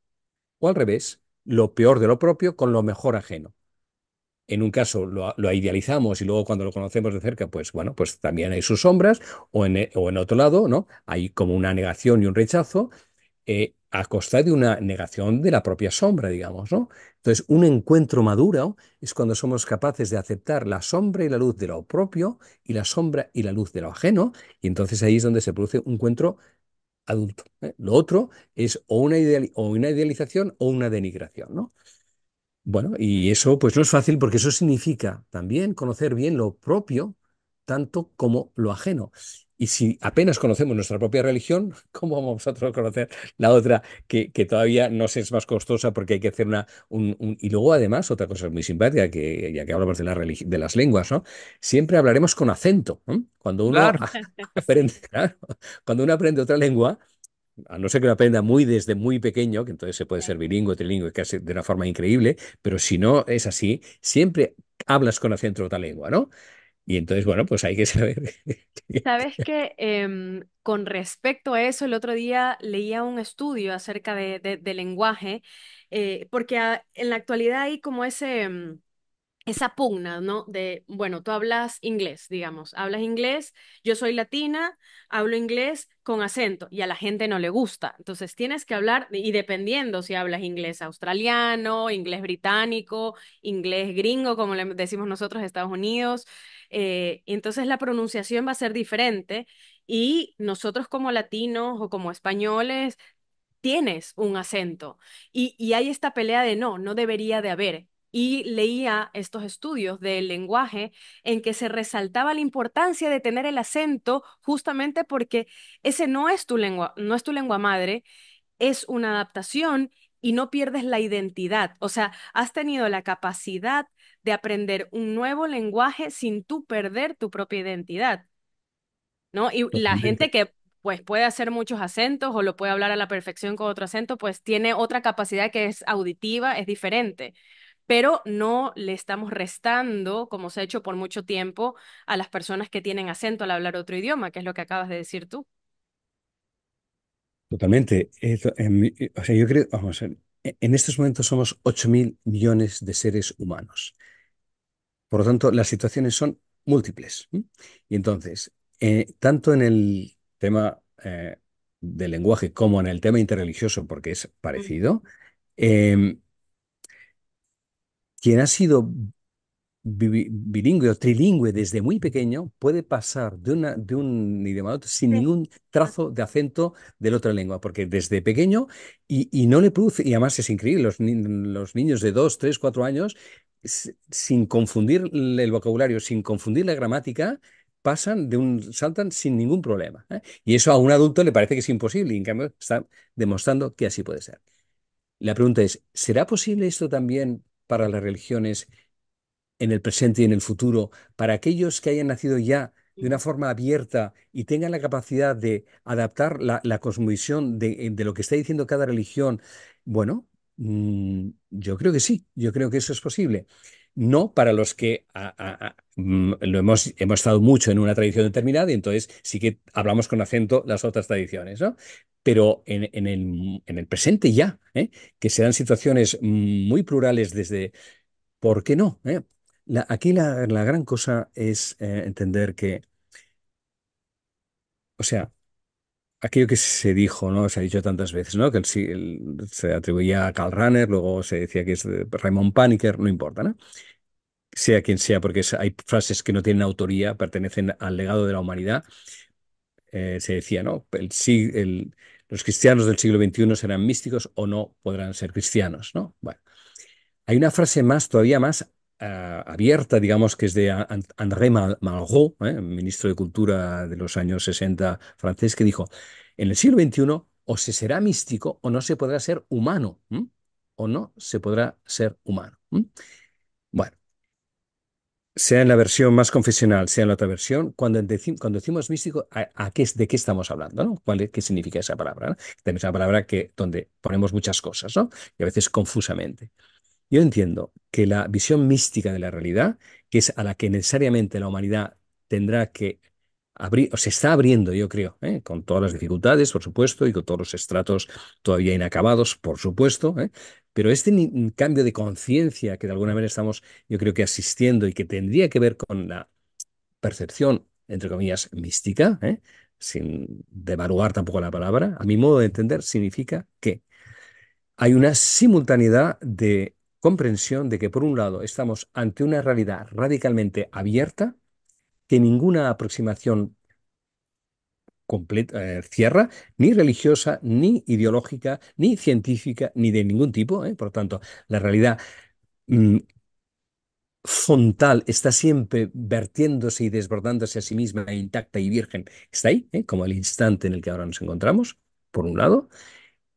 S3: o al revés, lo peor de lo propio con lo mejor ajeno en un caso lo, idealizamos y luego cuando lo conocemos de cerca, pues bueno, pues también hay sus sombras, o en, eh, otro lado, ¿no? Hay como una negación y un rechazo eh, a costa de una negación de la propia sombra, digamos, ¿no? Entonces, un encuentro maduro es cuando somos capaces de aceptar la sombra y la luz de lo propio y la sombra y la luz de lo ajeno, y entonces ahí es donde se produce un encuentro adulto. ¿eh? Lo otro es o una, o una idealización o una denigración, ¿no? Bueno, y eso pues no es fácil porque eso significa también conocer bien lo propio tanto como lo ajeno. Y si apenas conocemos nuestra propia religión, ¿cómo vamos a conocer la otra que, que todavía nos es más costosa porque hay que hacer una... Un, Y luego además, otra cosa muy simpática, que ya que hablamos de, la de las lenguas, ¿no? Siempre hablaremos con acento. Cuando, uno aprende, cuando uno aprende otra lengua, a no ser que lo aprenda muy desde muy pequeño, que entonces se puede ser bilingüe, trilingüe, casi de una forma increíble, pero si no es así, siempre hablas con acento de otra lengua, ¿no? Y entonces, bueno, pues hay que saber.
S2: Sabes que em, con respecto a eso, el otro día leía un estudio acerca de, lenguaje, eh, porque en la actualidad hay como ese mm, esa pugna, ¿no? De, bueno, tú hablas inglés, digamos, hablas inglés, yo soy latina, hablo inglés con acento y a la gente no le gusta. Entonces tienes que hablar, y dependiendo si hablas inglés australiano, inglés británico, inglés gringo, como le decimos nosotros en Estados Unidos, eh, entonces la pronunciación va a ser diferente y nosotros como latinos o como españoles tienes un acento. Y, y hay esta pelea de no, no debería de haber y leía estos estudios del lenguaje en que se resaltaba la importancia de tener el acento justamente porque ese no es tu lengua, no es tu lengua madre, es una adaptación y no pierdes la identidad. O sea, has tenido la capacidad de aprender un nuevo lenguaje sin tú perder tu propia identidad. ¿No? Y la gente que pues puede hacer muchos acentos o lo puede hablar a la perfección con otro acento, pues tiene otra capacidad que es auditiva, es diferente pero no le estamos restando, como se ha hecho por mucho tiempo, a las personas que tienen acento al hablar otro idioma, que es lo que acabas de decir tú.
S3: Totalmente. en, eh, o sea, yo creo, vamos, en, e-, en estos momentos somos 8.000 millones de seres humanos. Por lo tanto, las situaciones son múltiples. Y entonces, eh, tanto en el tema eh, del lenguaje como en el tema interreligioso, porque es parecido, em, quien ha sido bilingüe o trilingüe desde muy pequeño puede pasar de, una, de un idioma a otro sin ningún trazo de acento de la otra lengua, porque desde pequeño y, no le produce, y además es increíble, los, niños de 2, 3, 4 años, sin confundir el vocabulario, sin confundir la gramática, pasan de un saltan sin ningún problema. ¿eh? Y eso a un adulto le parece que es imposible, y en cambio está demostrando que así puede ser. La pregunta es, ¿será posible esto también para las religiones en el presente y en el futuro, para aquellos que hayan nacido ya de una forma abierta y tengan la capacidad de adaptar la, cosmovisión de, lo que está diciendo cada religión, bueno, mm, yo creo que sí, yo creo que eso es posible no para los que mm, lo hemos, hemos estado mucho en una tradición determinada y entonces sí que hablamos con acento las otras tradiciones, ¿no? Pero en, el, presente ya, ¿eh? que se dan situaciones muy plurales desde, ¿por qué no? ¿Eh? aquí la, gran cosa es eh, entender que, o sea, aquello que se dijo, ¿no? Se ha dicho tantas veces, ¿no? Que se atribuía a Karl Runner luego se decía que es Raymond Paniker, no importa, ¿no? Sea quien sea, porque hay frases que no tienen autoría, pertenecen al legado de la humanidad. Eh, se decía, ¿no? El, los cristianos del siglo XXI serán místicos o no podrán ser cristianos, ¿no? Bueno, hay una frase más, todavía más eh, abierta, digamos, que es de André Malraux, eh, ministro de Cultura de los años 60 francés, que dijo, en el siglo XXI o se será místico o no se podrá ser humano, o no se podrá ser humano. Bueno, sea en la versión más confesional, sea en la otra versión, cuando, decimos místico, a, ¿de qué estamos hablando? ¿no? ¿Qué significa esa palabra? ¿no? una palabra que, donde ponemos muchas cosas, ¿no? y a veces confusamente. Yo entiendo que la visión mística de la realidad, que es a la que necesariamente la humanidad tendrá que abrir, o se está abriendo, yo creo, ¿eh? con todas las dificultades, por supuesto, y con todos los estratos todavía inacabados, por supuesto, ¿eh? pero este cambio de conciencia que de alguna manera estamos, yo creo que asistiendo y que tendría que ver con la percepción, entre comillas, mística, ¿eh? sin devaluar tampoco la palabra, a mi modo de entender, significa que hay una simultaneidad de comprensión de que, por un lado, estamos ante una realidad radicalmente abierta, que ninguna aproximación completa, eh, cierra, ni religiosa, ni ideológica, ni científica, ni de ningún tipo. ¿eh? Por tanto, la realidad mm, frontal está siempre vertiéndose y desbordándose a sí misma intacta y virgen. Está ahí, ¿eh? como el instante en el que ahora nos encontramos, por un lado.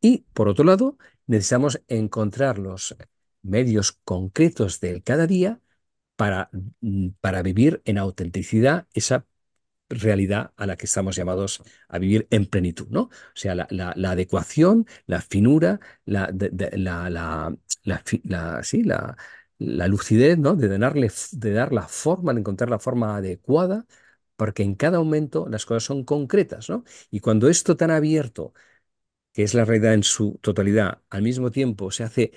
S3: Y por otro lado, necesitamos encontrarlos medios concretos del cada día para, mm, para vivir en autenticidad esa realidad a la que estamos llamados a vivir en plenitud, ¿no? O sea, la, adecuación, la finura, la, la, la, lucidez, ¿no? De, darle, de dar la forma, de encontrar la forma adecuada, porque en cada momento las cosas son concretas, ¿no? Y cuando esto tan abierto, que es la realidad en su totalidad, al mismo tiempo se hace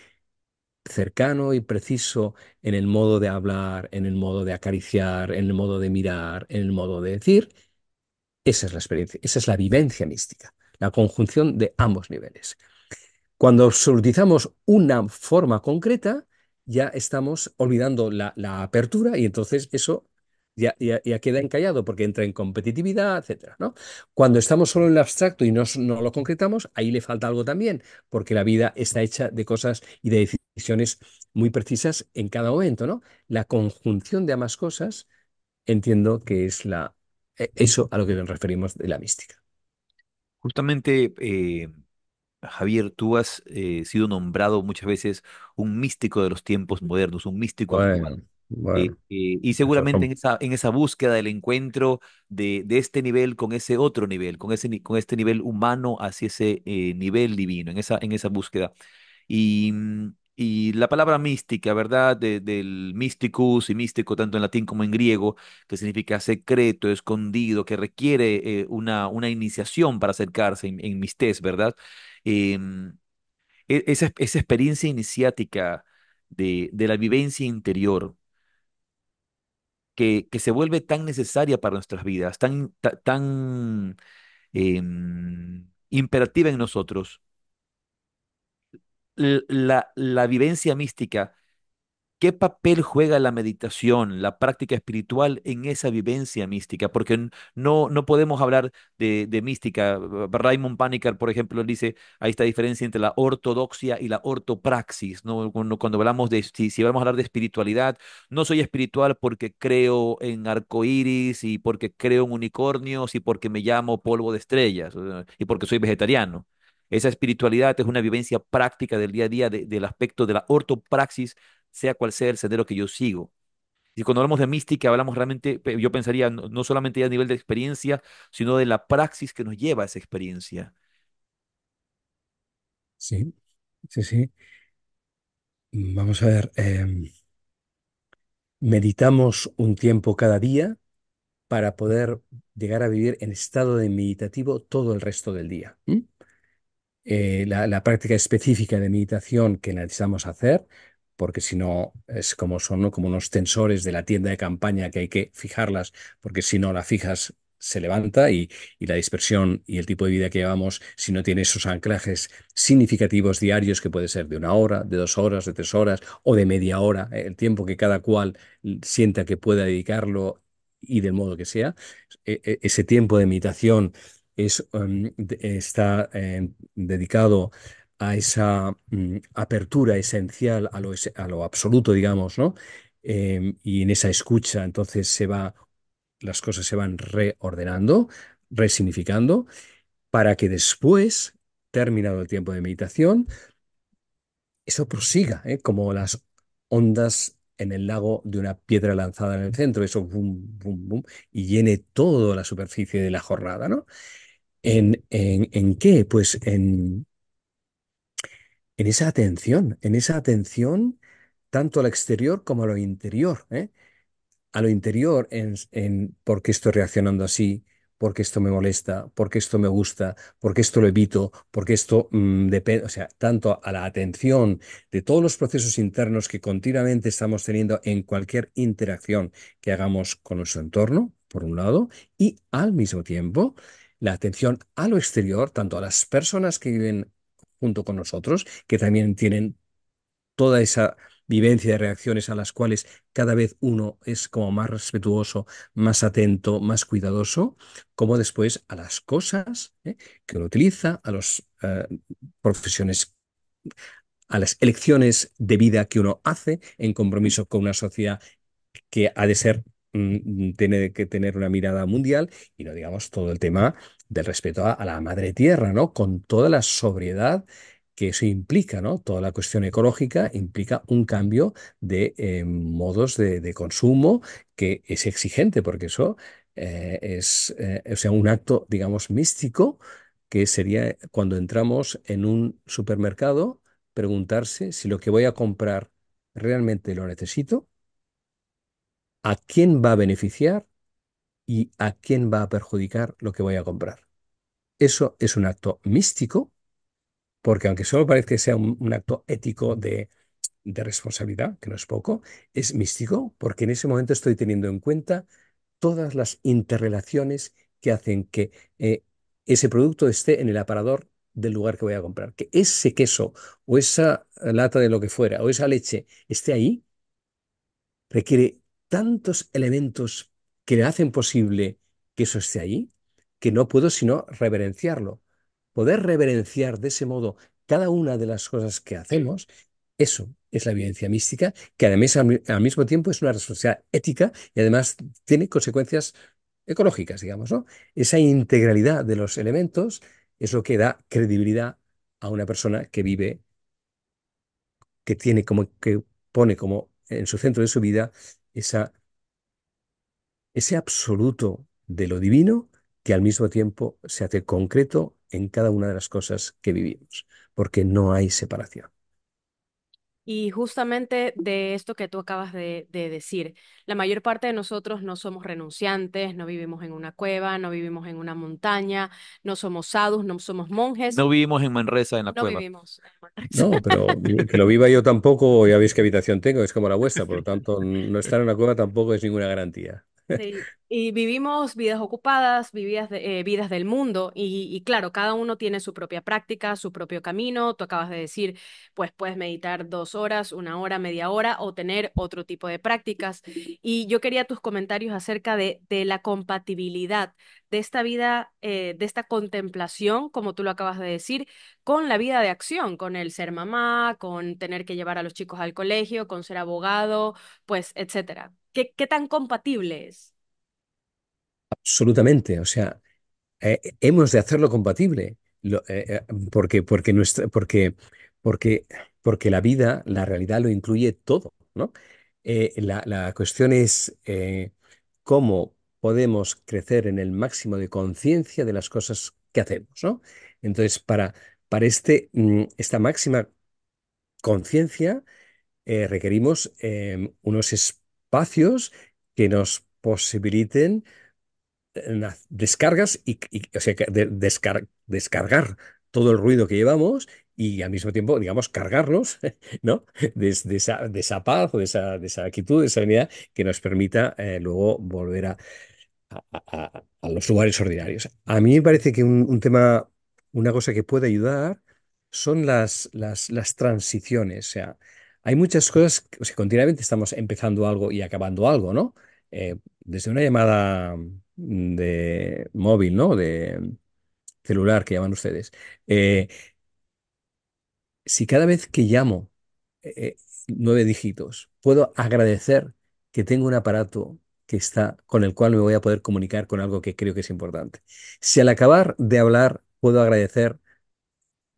S3: cercano y preciso en el modo de hablar, en el modo de acariciar, en el modo de mirar, en el modo de decir. Esa es la experiencia, esa es la vivencia mística, la conjunción de ambos niveles. Cuando absolutizamos una forma concreta, ya estamos olvidando la, apertura y entonces eso ya, queda encallado porque entra en competitividad, etcétera, ¿no? Cuando estamos solo en el abstracto y no, lo concretamos, ahí le falta algo también, porque la vida está hecha de cosas y de decisiones muy precisas en cada momento, ¿no? La conjunción de ambas cosas entiendo que es la, e, eso a lo que nos referimos de la mística.
S1: Justamente, eh, Javier, tú has eh, sido nombrado muchas veces un místico de los tiempos modernos, un místico y, seguramente en esa, en esa búsqueda del encuentro de, de, este nivel con ese otro nivel, con, ese, con este nivel humano hacia ese eh, nivel divino, en esa, en esa búsqueda. Y, mm, y la palabra mística, ¿verdad? del mysticus y místico, tanto en latín como en griego, que significa secreto, escondido, que requiere eh, una, una iniciación para acercarse en, en ¿verdad? Eh, mm, e, esa, esa experiencia iniciática de, de la vivencia interior que, se vuelve tan necesaria para nuestras vidas, tan, tan em, imperativa en nosotros. La, la vivencia mística ¿Qué papel juega la meditación, la práctica espiritual en esa vivencia mística? Porque no, no podemos hablar de, mística. Raymond Panikar, por ejemplo, dice, hay esta diferencia entre la ortodoxia y la ortopraxis. Cuando, hablamos de, si, vamos a hablar de espiritualidad, no soy espiritual porque creo en arcoíris y porque creo en unicornios y porque me llamo polvo de estrellas eh, y porque soy vegetariano. Esa espiritualidad es una vivencia práctica del día a día del aspecto de la ortopraxis sea cual sea el sendero que yo sigo. Y cuando hablamos de mística, hablamos realmente, yo pensaría no, solamente a nivel de experiencia, sino de la praxis que nos lleva a esa experiencia.
S3: Sí, sí, sí. Vamos a ver. Em, meditamos un tiempo cada día para poder llegar a vivir en estado de meditativo todo el resto del día. Eh, la, la, práctica específica de meditación que necesitamos hacer porque si no es como son como unos tensores de la tienda de campaña que hay que fijarlas, porque si no la fijas se levanta y, la dispersión y el tipo de vida que llevamos, si no tiene esos anclajes significativos diarios, que puede ser de una hora, de dos horas, de tres horas o de media hora, eh, el tiempo que cada cual sienta que pueda dedicarlo y del modo que sea, e, e, ese tiempo de meditación em, está em, dedicado a esa mm, apertura esencial, a lo, a lo, absoluto, digamos, ¿no? Em, y en esa escucha, entonces se va, las cosas se van reordenando, resignificando, para que después, terminado el tiempo de meditación, eso prosiga, ¿eh? como las ondas en el lago de una piedra lanzada en el centro, eso boom, boom, boom, y llene toda la superficie de la jornada, ¿no? ¿En, en, en qué? Pues en, en esa atención, en esa atención tanto al exterior como a lo interior. ¿eh? A lo interior en, por qué estoy reaccionando así, por qué esto me molesta, por qué esto me gusta, por qué esto lo evito, porque esto mm, depende, o sea, tanto a la atención de todos los procesos internos que continuamente estamos teniendo en cualquier interacción que hagamos con nuestro entorno, por un lado, y al mismo tiempo la atención a lo exterior, tanto a las personas que viven junto con nosotros, que también tienen toda esa vivencia de reacciones a las cuales cada vez uno es como más respetuoso, más atento, más cuidadoso, como después a las cosas ¿eh? que uno utiliza, a las eh, profesiones, a las elecciones de vida que uno hace en compromiso con una sociedad que ha de ser mm, mm, tiene que tener una mirada mundial y no digamos todo el tema del respeto a, la madre tierra, ¿no? Con toda la sobriedad que eso implica, ¿no? Toda la cuestión ecológica implica un cambio de eh, modos de, consumo que es exigente, porque eso eh, es, eh, o sea, un acto, digamos, místico que sería cuando entramos en un supermercado preguntarse si lo que voy a comprar realmente lo necesito, a quién va a beneficiar y a quién va a perjudicar lo que voy a comprar. Eso es un acto místico, porque aunque solo parece que sea un, acto ético de, responsabilidad, que no es poco, es místico, porque en ese momento estoy teniendo en cuenta todas las interrelaciones que hacen que eh, ese producto esté en el aparador del lugar que voy a comprar. Que ese queso o esa lata de lo que fuera o esa leche esté ahí, requiere tantos elementos que le hacen posible que eso esté allí, que no puedo sino reverenciarlo. Poder reverenciar de ese modo cada una de las cosas que hacemos, eso es la evidencia mística, que además al mismo tiempo es una responsabilidad ética y además tiene consecuencias ecológicas, digamos, ¿no? Esa integralidad de los elementos es lo que da credibilidad a una persona que vive, que tiene como, que pone como en su centro de su vida esa ese absoluto de lo divino que al mismo tiempo se hace concreto en cada una de las cosas que vivimos, porque no hay separación.
S2: Y justamente de esto que tú acabas de, decir, la mayor parte de nosotros no somos renunciantes, no vivimos en una cueva, no vivimos en una montaña, no somos sadus, no somos monjes. No
S1: vivimos en Manresa, en la no cueva.
S2: No,
S3: pero que lo viva yo tampoco, ya veis qué habitación tengo, es como la vuestra, por lo tanto, no estar en una cueva tampoco es ninguna garantía.
S2: Sí. Y vivimos vidas ocupadas, eh, vidas del mundo, y, claro, cada uno tiene su propia práctica, su propio camino. Tú acabas de decir, pues puedes meditar dos horas, una hora, media hora, o tener otro tipo de prácticas. Y yo quería tus comentarios acerca de, la compatibilidad de esta vida, eh, de esta contemplación, como tú lo acabas de decir, con la vida de acción, con el ser mamá, con tener que llevar a los chicos al colegio, con ser abogado, pues, etcétera. ¿Qué, tan compatibles?
S3: Absolutamente, o sea, eh, hemos de hacerlo compatible, eh, eh, porque, porque, nuestra, porque, porque, porque la vida, la realidad lo incluye todo, ¿no? la, cuestión es cómo podemos crecer en el máximo de conciencia de las cosas que hacemos, ¿no? Entonces, para, para este, mm, esta máxima conciencia requerimos unos espacios espacios que nos posibiliten eh, descargas y, sea, descargar todo el ruido que llevamos y al mismo tiempo, digamos, cargarnos ¿no? de, esa, paz o de esa, actitud, de esa unidad que nos permita eh, luego volver a, a, los lugares ordinarios. A mí me parece que un, un tema, una cosa que puede ayudar son las, las, las transiciones. O sea, hay muchas cosas, o sea, continuamente estamos empezando algo y acabando algo, ¿no? Eh, desde una llamada mm, de móvil, ¿no? De celular que llaman ustedes. Eh, si cada vez que llamo eh, nueve dígitos, puedo agradecer que tengo un aparato que está con el cual me voy a poder comunicar con algo que creo que es importante. Si al acabar de hablar puedo agradecer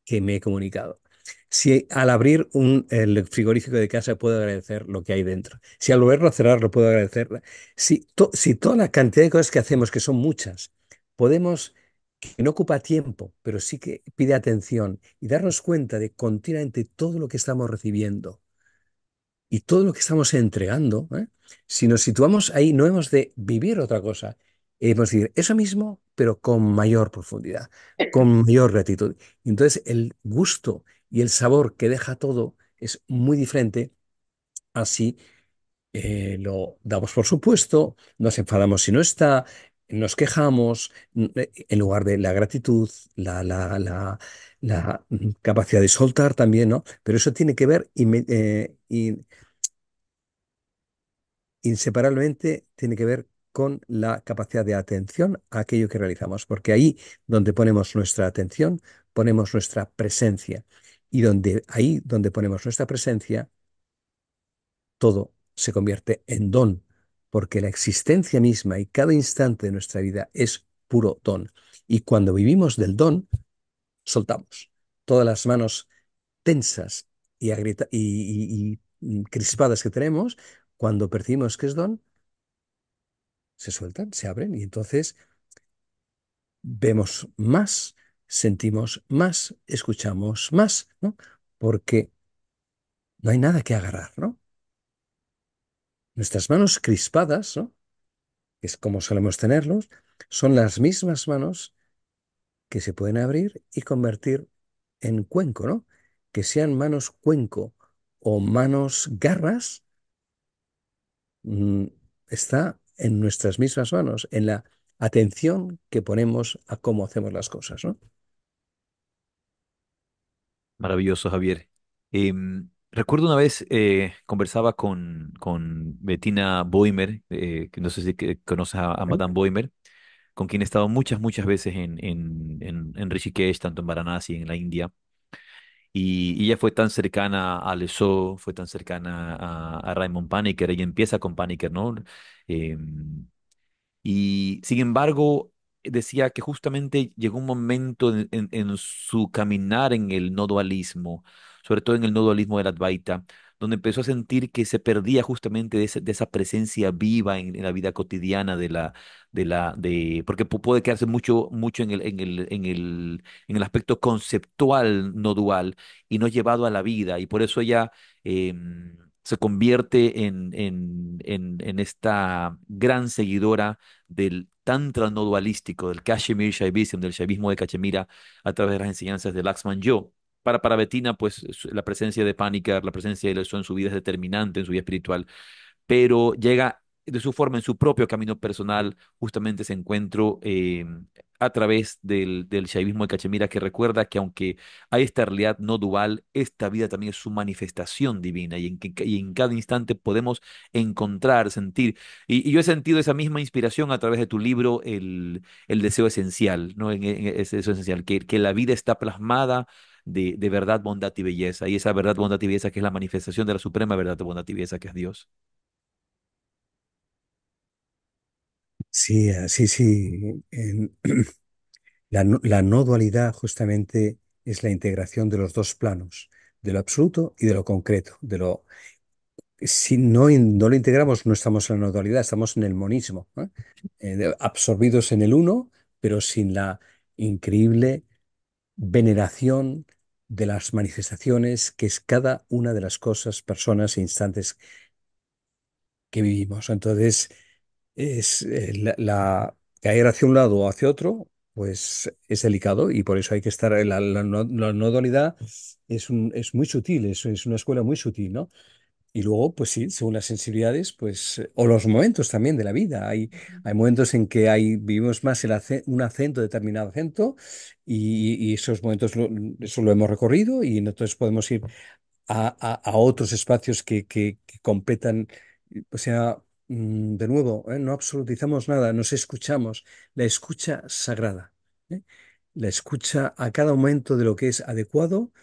S3: que me he comunicado. Si al abrir un, el frigorífico de casa puedo agradecer lo que hay dentro. Si al volverlo a cerrar lo puedo agradecer. Si, toda la cantidad de cosas que hacemos, que son muchas, podemos, que no ocupa tiempo, pero sí que pide atención y darnos cuenta de continuamente todo lo que estamos recibiendo y todo lo que estamos entregando, ¿eh? si nos situamos ahí, no hemos de vivir otra cosa, hemos de decir eso mismo, pero con mayor profundidad, con mayor gratitud. Entonces, el gusto y el sabor que deja todo es muy diferente. Así eh, lo damos por supuesto, nos enfadamos si no está, nos quejamos, eh, en lugar de la gratitud, la, mm, capacidad de soltar también, ¿no? Pero eso tiene que ver eh, inseparablemente, tiene que ver con la capacidad de atención a aquello que realizamos, porque ahí donde ponemos nuestra atención, ponemos nuestra presencia. Y donde, ahí donde ponemos nuestra presencia, todo se convierte en don, porque la existencia misma y cada instante de nuestra vida es puro don. Y cuando vivimos del don, soltamos todas las manos tensas y, y, y mm, crispadas que tenemos, cuando percibimos que es don, se sueltan, se abren y entonces vemos más, sentimos más, escuchamos más, ¿no? Porque no hay nada que agarrar, ¿no? Nuestras manos crispadas, ¿no? Que es como solemos tenerlos, son las mismas manos que se pueden abrir y convertir en cuenco, ¿no? Que sean manos cuenco o manos garras, mm, está en nuestras mismas manos, en la atención que ponemos a cómo hacemos las cosas, ¿no?
S1: Maravilloso, Javier. Em, recuerdo una vez eh, conversaba con, con Bettina Boimer, eh, que no sé si conoces a, Madame Boimer, con quien he estado muchas, muchas veces en, en, en, Rishikesh, tanto en Varanasi, en la India. Y ella fue tan cercana a ESO, fue tan cercana a, Raymond Paniker, ella empieza con Paniker, ¿no? Em, y sin embargo, decía que justamente llegó un momento en, su caminar en el no dualismo, sobre todo en el no dualismo del Advaita, donde empezó a sentir que se perdía justamente de, de esa presencia viva en, la vida cotidiana de la, de la, de, porque puede quedarse mucho, mucho en el, en el, en el, en el aspecto conceptual no dual y no llevado a la vida, y por eso ella, em, se convierte en, en, en, esta gran seguidora del tantra no dualístico, del Kashmir Shaivism, del Shaivismo de Cachemira, a través de las enseñanzas de Laxman Yo. Para, para Betina, pues la presencia de pánica la presencia de eso en su vida es determinante en su vida espiritual, pero llega de su forma, en su propio camino personal, justamente se encuentro eh, a través del, del shaivismo de Cachemira, que recuerda que aunque hay esta realidad no dual, esta vida también es su manifestación divina y en, y en cada instante podemos encontrar, sentir. Y, yo he sentido esa misma inspiración a través de tu libro, El, el Deseo Esencial, ¿no? esencial, que, que la vida está plasmada. De, de verdad, bondad y belleza, y esa verdad, bondad y belleza que es la manifestación de la suprema verdad, bondad y belleza que es Dios.
S3: Ah, sí, sí, sí. La, no- dualidad justamente es la integración de los dos planos, de lo absoluto y de lo concreto, de lo, si no, no lo integramos, no estamos en la no dualidad, estamos en el monismo, eh, absorbidos en el uno, pero sin la increíble veneración de las manifestaciones que es cada una de las cosas, personas e instantes que vivimos. Entonces, es eh, la, caer hacia un lado o hacia otro, pues es delicado y por eso hay que estar. La, la no, dualidad es, un, es muy sutil, es, es una escuela muy sutil, ¿no? Y luego, pues sí, según las sensibilidades, pues, eh, o los momentos también de la vida. Hay, hay momentos en que hay, vivimos más el un acento, determinado acento, y, esos momentos eso lo hemos recorrido, y entonces podemos ir a, otros espacios que, que, que completan, eh, o sea, Mm, de nuevo, ¿eh? no absolutizamos nada, nos escuchamos, la escucha sagrada, ¿eh? la escucha a cada momento de lo que es adecuado,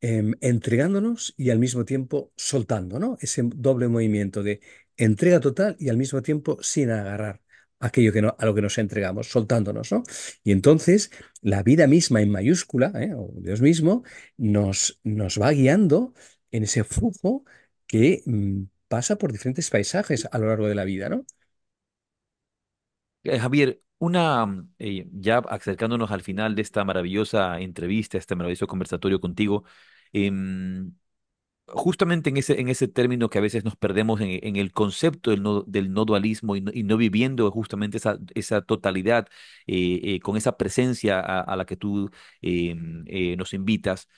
S3: em, entregándonos y al mismo tiempo soltando, ¿no? Ese doble movimiento de entrega total y al mismo tiempo sin agarrar aquello que a lo que nos entregamos, soltándonos, ¿no? Y entonces la vida misma en mayúscula, ¿eh? o Dios mismo, nos, nos va guiando en ese flujo que mm, pasa por diferentes paisajes a lo largo de la vida, ¿no?
S1: Eh, Javier, una, eh, ya acercándonos al final de esta maravillosa entrevista, este maravilloso conversatorio contigo, em, justamente en ese, en ese término que a veces nos perdemos en, el concepto del no, dualismo y no, viviendo justamente esa, totalidad eh, con esa presencia a, la que tú em, nos invitas.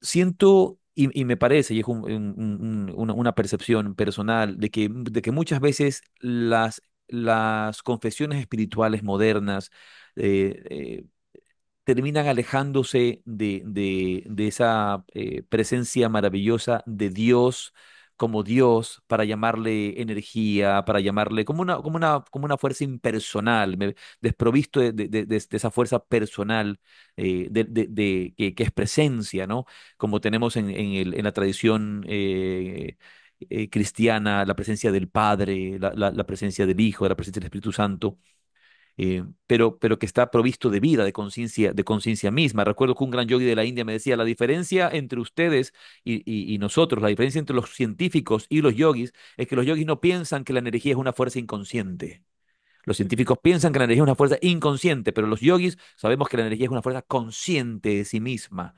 S1: siento y, y me parece, y es un, una percepción personal, de que, de que muchas veces las, las confesiones espirituales modernas eh, eh, terminan alejándose de, de, esa eh, presencia maravillosa de Dios como Dios, para llamarle energía, para llamarle como una, como una, como una fuerza impersonal, desprovisto de, esa fuerza personal eh, de, que, es presencia, ¿no? Como tenemos en, la tradición eh, eh, cristiana, la presencia del Padre, la, presencia del Hijo, la presencia del Espíritu Santo. Eh, pero, pero que está provisto de vida, de conciencia, de conciencia misma. Recuerdo que un gran yogi de la India me decía, la diferencia entre ustedes y, nosotros, la diferencia entre los científicos y los yogis, es que los yogis no piensan que la energía es una fuerza inconsciente. Los científicos piensan que la energía es una fuerza inconsciente, pero los yogis sabemos que la energía es una fuerza consciente de sí misma.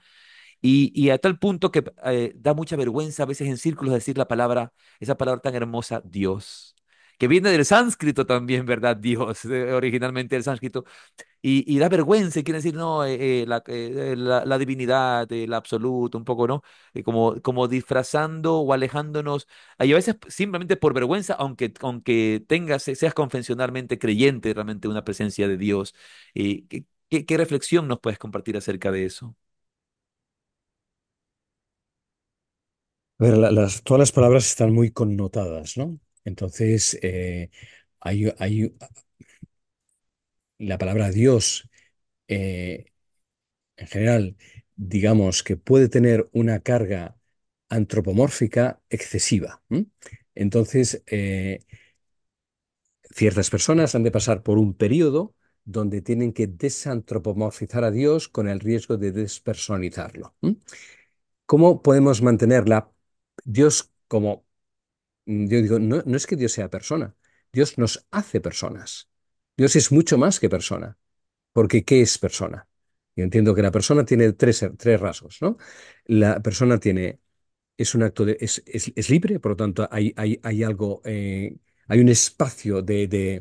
S1: Y, a tal punto que eh, da mucha vergüenza a veces en círculos decir la palabra, esa palabra tan hermosa, Dios que viene del sánscrito también, ¿verdad? Dios, eh, originalmente del sánscrito. Y, da vergüenza, quiere decir, no, eh, eh, la, divinidad, el absoluto, un poco, ¿no? como, disfrazando o alejándonos, y a veces simplemente por vergüenza, aunque, tengas, seas convencionalmente creyente realmente una presencia de Dios. ¿qué, reflexión nos puedes compartir acerca de eso?
S3: A ver, todas las palabras están muy connotadas, ¿no? Entonces, eh, hay, la palabra Dios, eh, en general, digamos que puede tener una carga antropomórfica excesiva. Entonces, eh, ciertas personas han de pasar por un periodo donde tienen que desantropomorfizar a Dios con el riesgo de despersonalizarlo. ¿Cómo podemos mantener la, Dios como Mm, yo digo, no, es que Dios sea persona, Dios nos hace personas. Dios es mucho más que persona, porque ¿qué es persona? Yo entiendo que la persona tiene tres, tres rasgos, ¿no? La persona tiene, es un acto de, es, libre, por lo tanto hay, hay, algo, eh, hay un espacio de, de,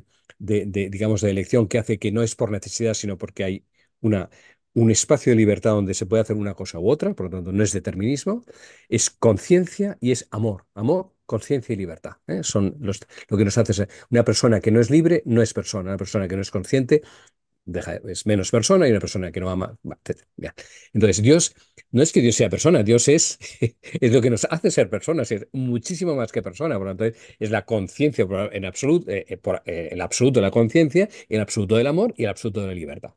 S3: digamos, de elección que hace que no es por necesidad, sino porque hay una, un espacio de libertad donde se puede hacer una cosa u otra, por lo tanto no es determinismo, es conciencia y es amor. Amor conciencia y libertad. ¿eh? Son lo que nos hace ser. Una persona que no es libre no es persona. Una persona que no es consciente es menos persona y una persona que no ama, Entonces, Dios no es que Dios sea persona, Dios es, es lo que nos hace ser personas, es muchísimo más que persona. Por es la conciencia en absoluto, el absoluto de la conciencia, el absoluto del amor y el absoluto de la libertad.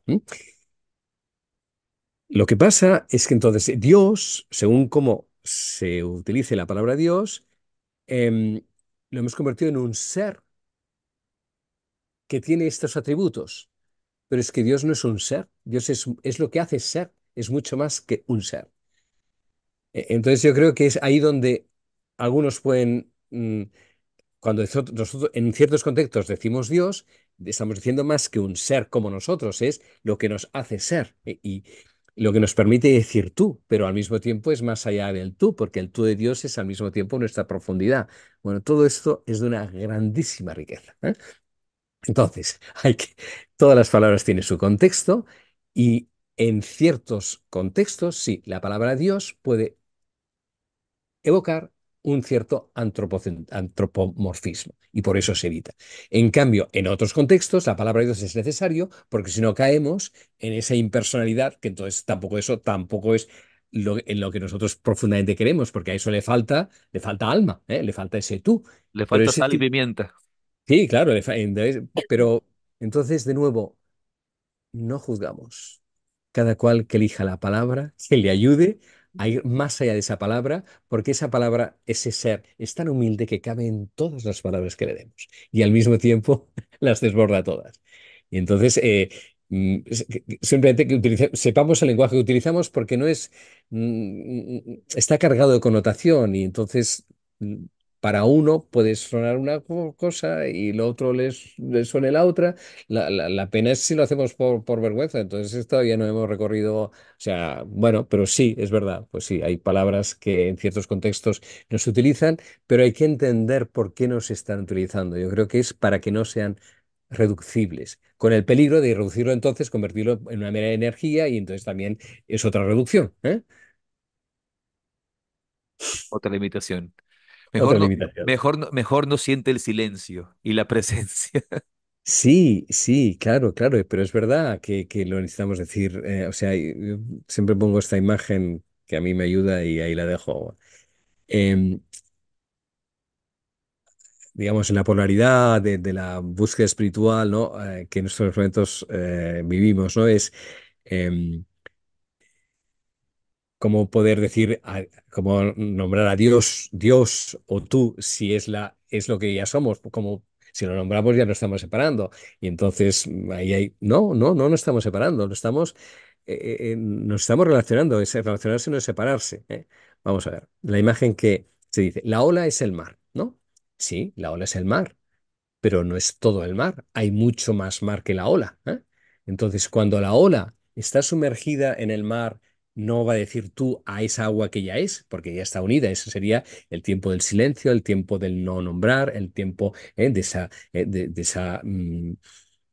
S3: Lo que pasa es que entonces Dios, según cómo se utilice la palabra Dios, Em, lo hemos convertido en un ser que tiene estos atributos. Pero es que Dios no es un ser, Dios es, lo que hace ser, es mucho más que un ser. E, entonces yo creo que es ahí donde algunos pueden, mm, cuando nosotros en ciertos contextos decimos Dios, estamos diciendo más que un ser como nosotros, es lo que nos hace ser. E, y, lo que nos permite decir tú, pero al mismo tiempo es más allá del tú, porque el tú de Dios es al mismo tiempo nuestra profundidad. Bueno, todo esto es de una grandísima riqueza. ¿eh? Entonces, hay que, todas las palabras tienen su contexto y en ciertos contextos, sí, la palabra Dios puede evocar un cierto antropomorfismo y por eso se evita. En cambio, en otros contextos la palabra Dios es necesario porque si no caemos en esa impersonalidad, que entonces tampoco eso tampoco es lo, en lo que nosotros profundamente queremos, porque a eso le falta, le falta alma, ¿eh? le falta ese tú. Le falta sal y pimienta. Sí, claro, pero entonces de nuevo, no juzgamos. Cada cual que elija la palabra, que le ayude a ir más allá de esa palabra, porque esa palabra, ese ser, es tan humilde que cabe en todas las palabras que le demos y al mismo tiempo las desborda todas. Y entonces, eh, mm, simplemente que sepamos el lenguaje que utilizamos porque no es, mm, mm, está cargado de connotación y entonces para uno puede sonar una cosa y lo otro les suene la otra. La, pena es si lo hacemos por, vergüenza, entonces todavía no hemos recorrido, o sea, bueno, pero sí, es verdad, pues sí, hay palabras que en ciertos contextos no se utilizan, pero hay que entender por qué nos están utilizando. Yo creo que es para que no sean reducibles, con el peligro de reducirlo entonces, convertirlo en una mera energía y entonces también es otra reducción.
S1: ¿eh? Otra limitación. Mejor, no, mejor, no siente el silencio y la presencia.
S3: Sí, sí, claro, claro, pero es verdad que, lo necesitamos decir. Eh, o sea, siempre pongo esta imagen que a mí me ayuda y ahí la dejo. Em, digamos, en la polaridad de, la búsqueda espiritual, ¿no? Eh, que en estos momentos eh, vivimos, ¿no? Es, em, cómo poder decir, cómo nombrar a Dios, Dios o tú, si es, la, es lo que ya somos, como si lo nombramos ya no estamos separando. Y entonces mm, ahí hay, no, no, no nos estamos separando, no estamos, eh, eh, eh, nos estamos relacionando, es relacionarse no es separarse. Vamos a ver, la imagen que se dice, la ola es el mar, ¿no? Sí, la ola es el mar, pero no es todo el mar, hay mucho más mar que la ola. Entonces, cuando la ola está sumergida en el mar, no va a decir tú a esa agua que ya es, porque ya está unida. Ese sería el tiempo del silencio, el tiempo del no nombrar, el tiempo eh, de esa, eh, de, esa mm,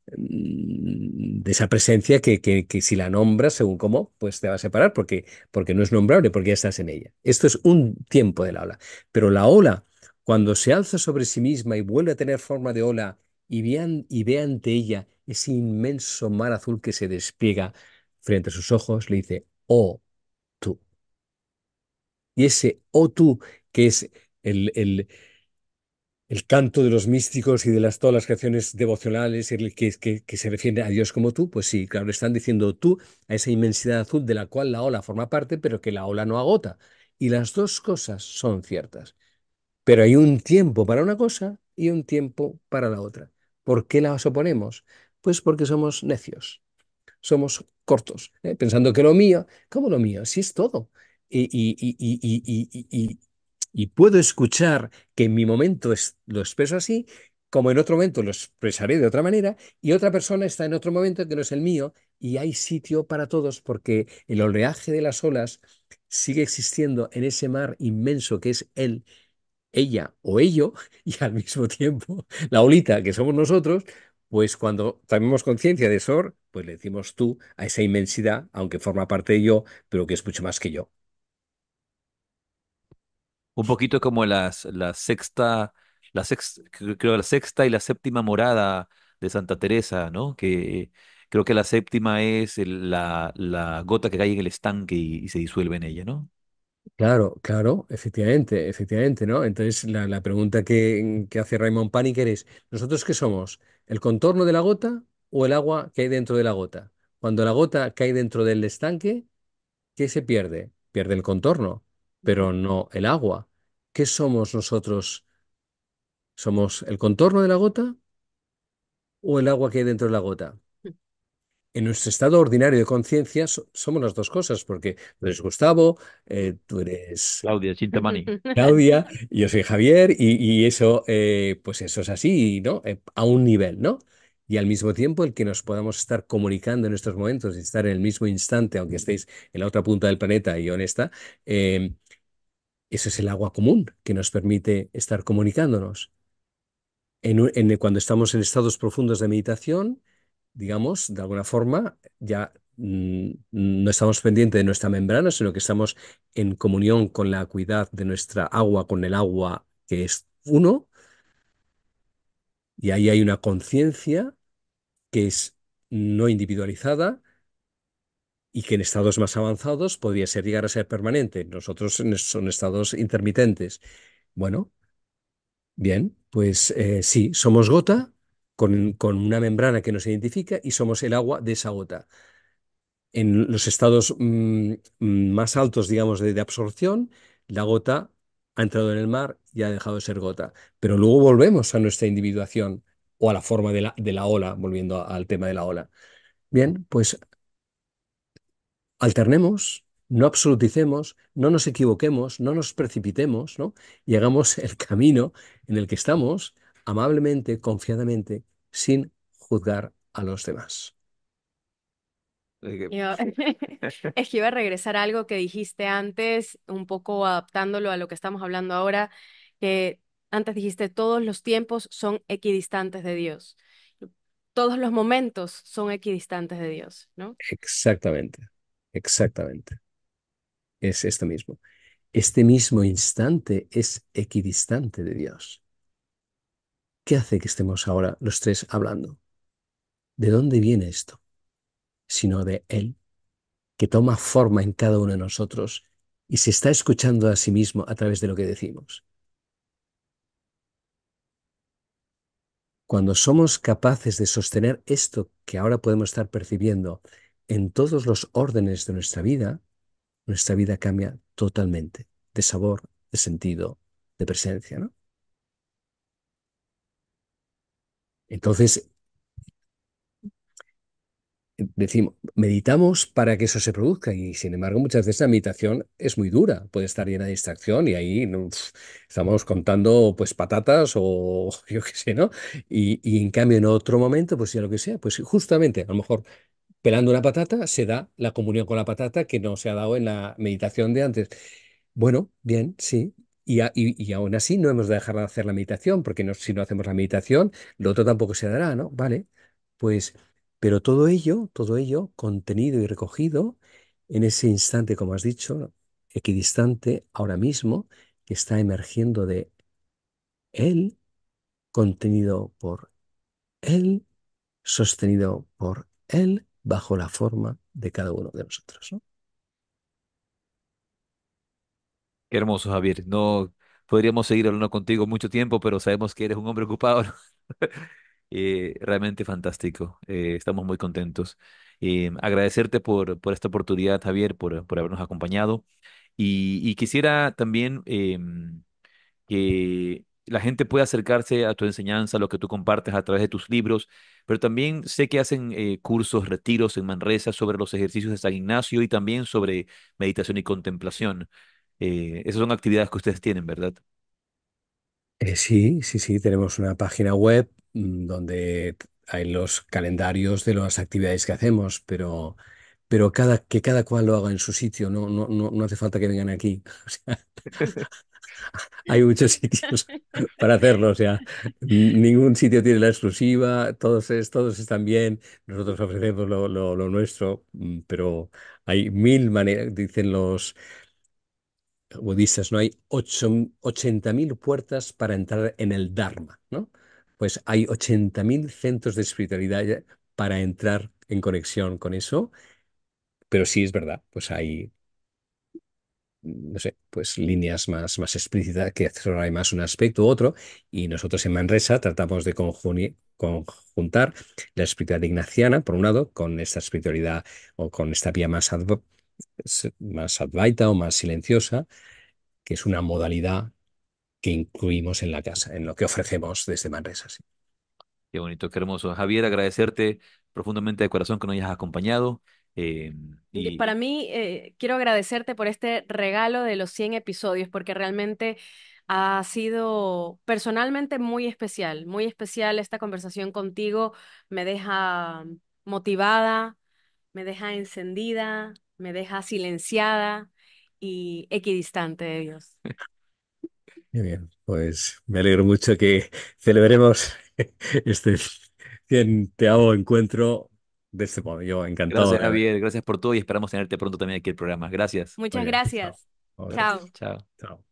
S3: de esa presencia que, si la nombras según cómo, pues te va a separar porque, porque no es nombrable, porque ya estás en ella. Esto es un tiempo de la ola. Pero la ola, cuando se alza sobre sí misma y vuelve a tener forma de ola y vean y ve ante ella ese inmenso mar azul que se despliega frente a sus ojos, le dice, o tú. Y ese o tú, que es el, el, el canto de los místicos y de las, todas las creaciones devocionales el que, que, se refiere a Dios como tú, pues sí, claro, están diciendo tú a esa inmensidad azul de la cual la ola forma parte, pero que la ola no agota. Y las dos cosas son ciertas. Pero hay un tiempo para una cosa y un tiempo para la otra. ¿Por qué las oponemos? Pues porque somos necios somos cortos, ¿eh? pensando que lo mío, como lo mío? así es todo. Y, puedo escuchar que en mi momento lo expreso así, como en otro momento lo expresaré de otra manera, y otra persona está en otro momento que no es el mío, y hay sitio para todos porque el oleaje de las olas sigue existiendo en ese mar inmenso que es él, ella o ello, y al mismo tiempo la olita que somos nosotros, pues cuando tenemos conciencia de SOR, pues le decimos tú a esa inmensidad, aunque forma parte de yo, pero que es mucho
S1: más que yo. Un poquito como las, la sexta, la creo la sexta y la séptima morada de Santa Teresa, ¿no? Que creo que la séptima es la, gota que cae en el estanque y se disuelve en ella, ¿no?
S3: Claro, claro, efectivamente, efectivamente, ¿no? Entonces, la, pregunta que, que hace Raymond Paniker es, ¿nosotros qué somos? ¿El contorno de la gota o el agua que hay dentro de la gota? Cuando la gota cae dentro del estanque, ¿qué se pierde? Pierde el contorno, pero no el agua. ¿Qué somos nosotros? ¿Somos el contorno de la gota o el agua que hay dentro de la gota? en nuestro estado ordinario de conciencia somos las dos cosas, porque tú eres Gustavo, eh, tú eres... Claudia Chintamani. Claudia, yo soy Javier, y, eso, eh, pues eso es así, ¿no? Eh, a un nivel, ¿no? Y al mismo tiempo, el que nos podamos estar comunicando en estos momentos y estar en el mismo instante, aunque estéis en la otra punta del planeta y honesta, em, eso es el agua común que nos permite estar comunicándonos. cuando estamos en estados profundos de meditación, digamos, de alguna forma, ya mm, no estamos pendientes de nuestra membrana, sino que estamos en comunión con la acuidad de nuestra agua, con el agua que es uno, y ahí hay una conciencia que es no individualizada, y que en estados más avanzados podría ser llegar a ser permanente. Nosotros son estados intermitentes. Bueno, bien, pues eh, sí, somos gota, con, una membrana que nos identifica y somos el agua de esa gota. En los estados mm, mm, más altos, digamos, de, absorción, la gota ha entrado en el mar y ha dejado de ser gota. Pero luego volvemos a nuestra individuación o a la forma de la, ola, volviendo al tema de la ola. Bien, pues alternemos, no absoluticemos, no nos equivoquemos, no nos precipitemos, ¿no? Y hagamos el camino en el que estamos amablemente, confiadamente, sin juzgar a los demás.
S2: es que iba a regresar a algo que dijiste antes, un poco adaptándolo a lo que estamos hablando ahora, que antes dijiste, todos los tiempos son equidistantes de Dios. Todos los momentos son equidistantes de Dios, ¿no?
S3: Exactamente, exactamente. Es esto mismo. Este mismo instante es equidistante de Dios. ¿Qué hace que estemos ahora los tres hablando? ¿De dónde viene esto? Sino de Él, que toma forma en cada uno de nosotros y se está escuchando a sí mismo a través de lo que decimos. Cuando somos capaces de sostener esto que ahora podemos estar percibiendo en todos los órdenes de nuestra vida, nuestra vida cambia totalmente, de sabor, de sentido, de presencia. ¿no? Entonces, decimos, meditamos para que eso se produzca y sin embargo muchas veces la meditación es muy dura, puede estar llena de distracción y ahí estamos contando pues patatas o yo qué sé, ¿no? Y, y, en cambio en otro momento, pues ya lo que sea, pues justamente a lo mejor pelando una patata se da la comunión con la patata que no se ha dado en la meditación de antes. Bueno, bien, sí, y, aún así no hemos de dejar de hacer la meditación, porque si no hacemos la meditación, lo otro tampoco se dará, ¿no? Vale, pues, pero todo ello, todo ello contenido y recogido en ese instante, como has dicho, equidistante, ahora mismo, que está emergiendo de Él, contenido por Él, sostenido por Él, bajo la forma de cada uno de nosotros. ¿no?
S1: Qué hermoso, Javier. No podríamos seguir hablando contigo mucho tiempo, pero sabemos que eres un hombre ocupado. Eh, realmente fantástico. Eh, estamos muy contentos. Eh, agradecerte por, por esta oportunidad, Javier, por, por habernos acompañado. Y, quisiera también em, que la gente pueda acercarse a tu enseñanza, lo que tú compartes a través de tus libros, pero también sé que hacen eh, cursos, retiros en Manresa sobre los ejercicios de San Ignacio y también sobre meditación y contemplación. Eh, esas son actividades que ustedes tienen, ¿verdad?
S3: Eh, sí, sí, sí, tenemos una página web mm, donde hay los calendarios de las actividades que hacemos, pero, pero cada, que cada cual lo haga en su sitio, no, no, no, hace falta que vengan aquí. hay muchos sitios para hacerlo, o sea, ningún sitio tiene la exclusiva, todos, es, todos están bien, nosotros ofrecemos lo nuestro, mm, pero hay mil maneras, dicen los, budistas, ¿no? Hay 80.000 puertas para entrar en el Dharma, ¿no? Pues hay 80.000 centros de espiritualidad para entrar en conexión con eso, pero sí es verdad, pues hay, no sé, pues líneas más, más explícitas que hay más un aspecto u otro, y nosotros en Manresa tratamos de conjuntar la espiritualidad ignaciana, por un lado, con esta espiritualidad o con esta vía más ad más Advaita o más silenciosa, que es una modalidad que incluimos en la casa, en lo que ofrecemos desde Manresa.
S1: Qué bonito, qué hermoso. Javier, agradecerte profundamente de corazón que nos hayas acompañado. Eh, y... Para
S2: mí, eh, quiero agradecerte por este regalo de los 100 episodios, porque realmente ha sido personalmente muy especial, muy especial esta conversación contigo. Me deja motivada, me deja encendida, me deja silenciada y equidistante de Dios.
S3: Muy bien, pues me alegro mucho que celebremos este 100 te encuentro de este modo. Yo encantado. Gracias,
S1: Javier. Gracias por todo y esperamos tenerte pronto también aquí el programa. Gracias. Muchas gracias. Chao. Chao. Chao.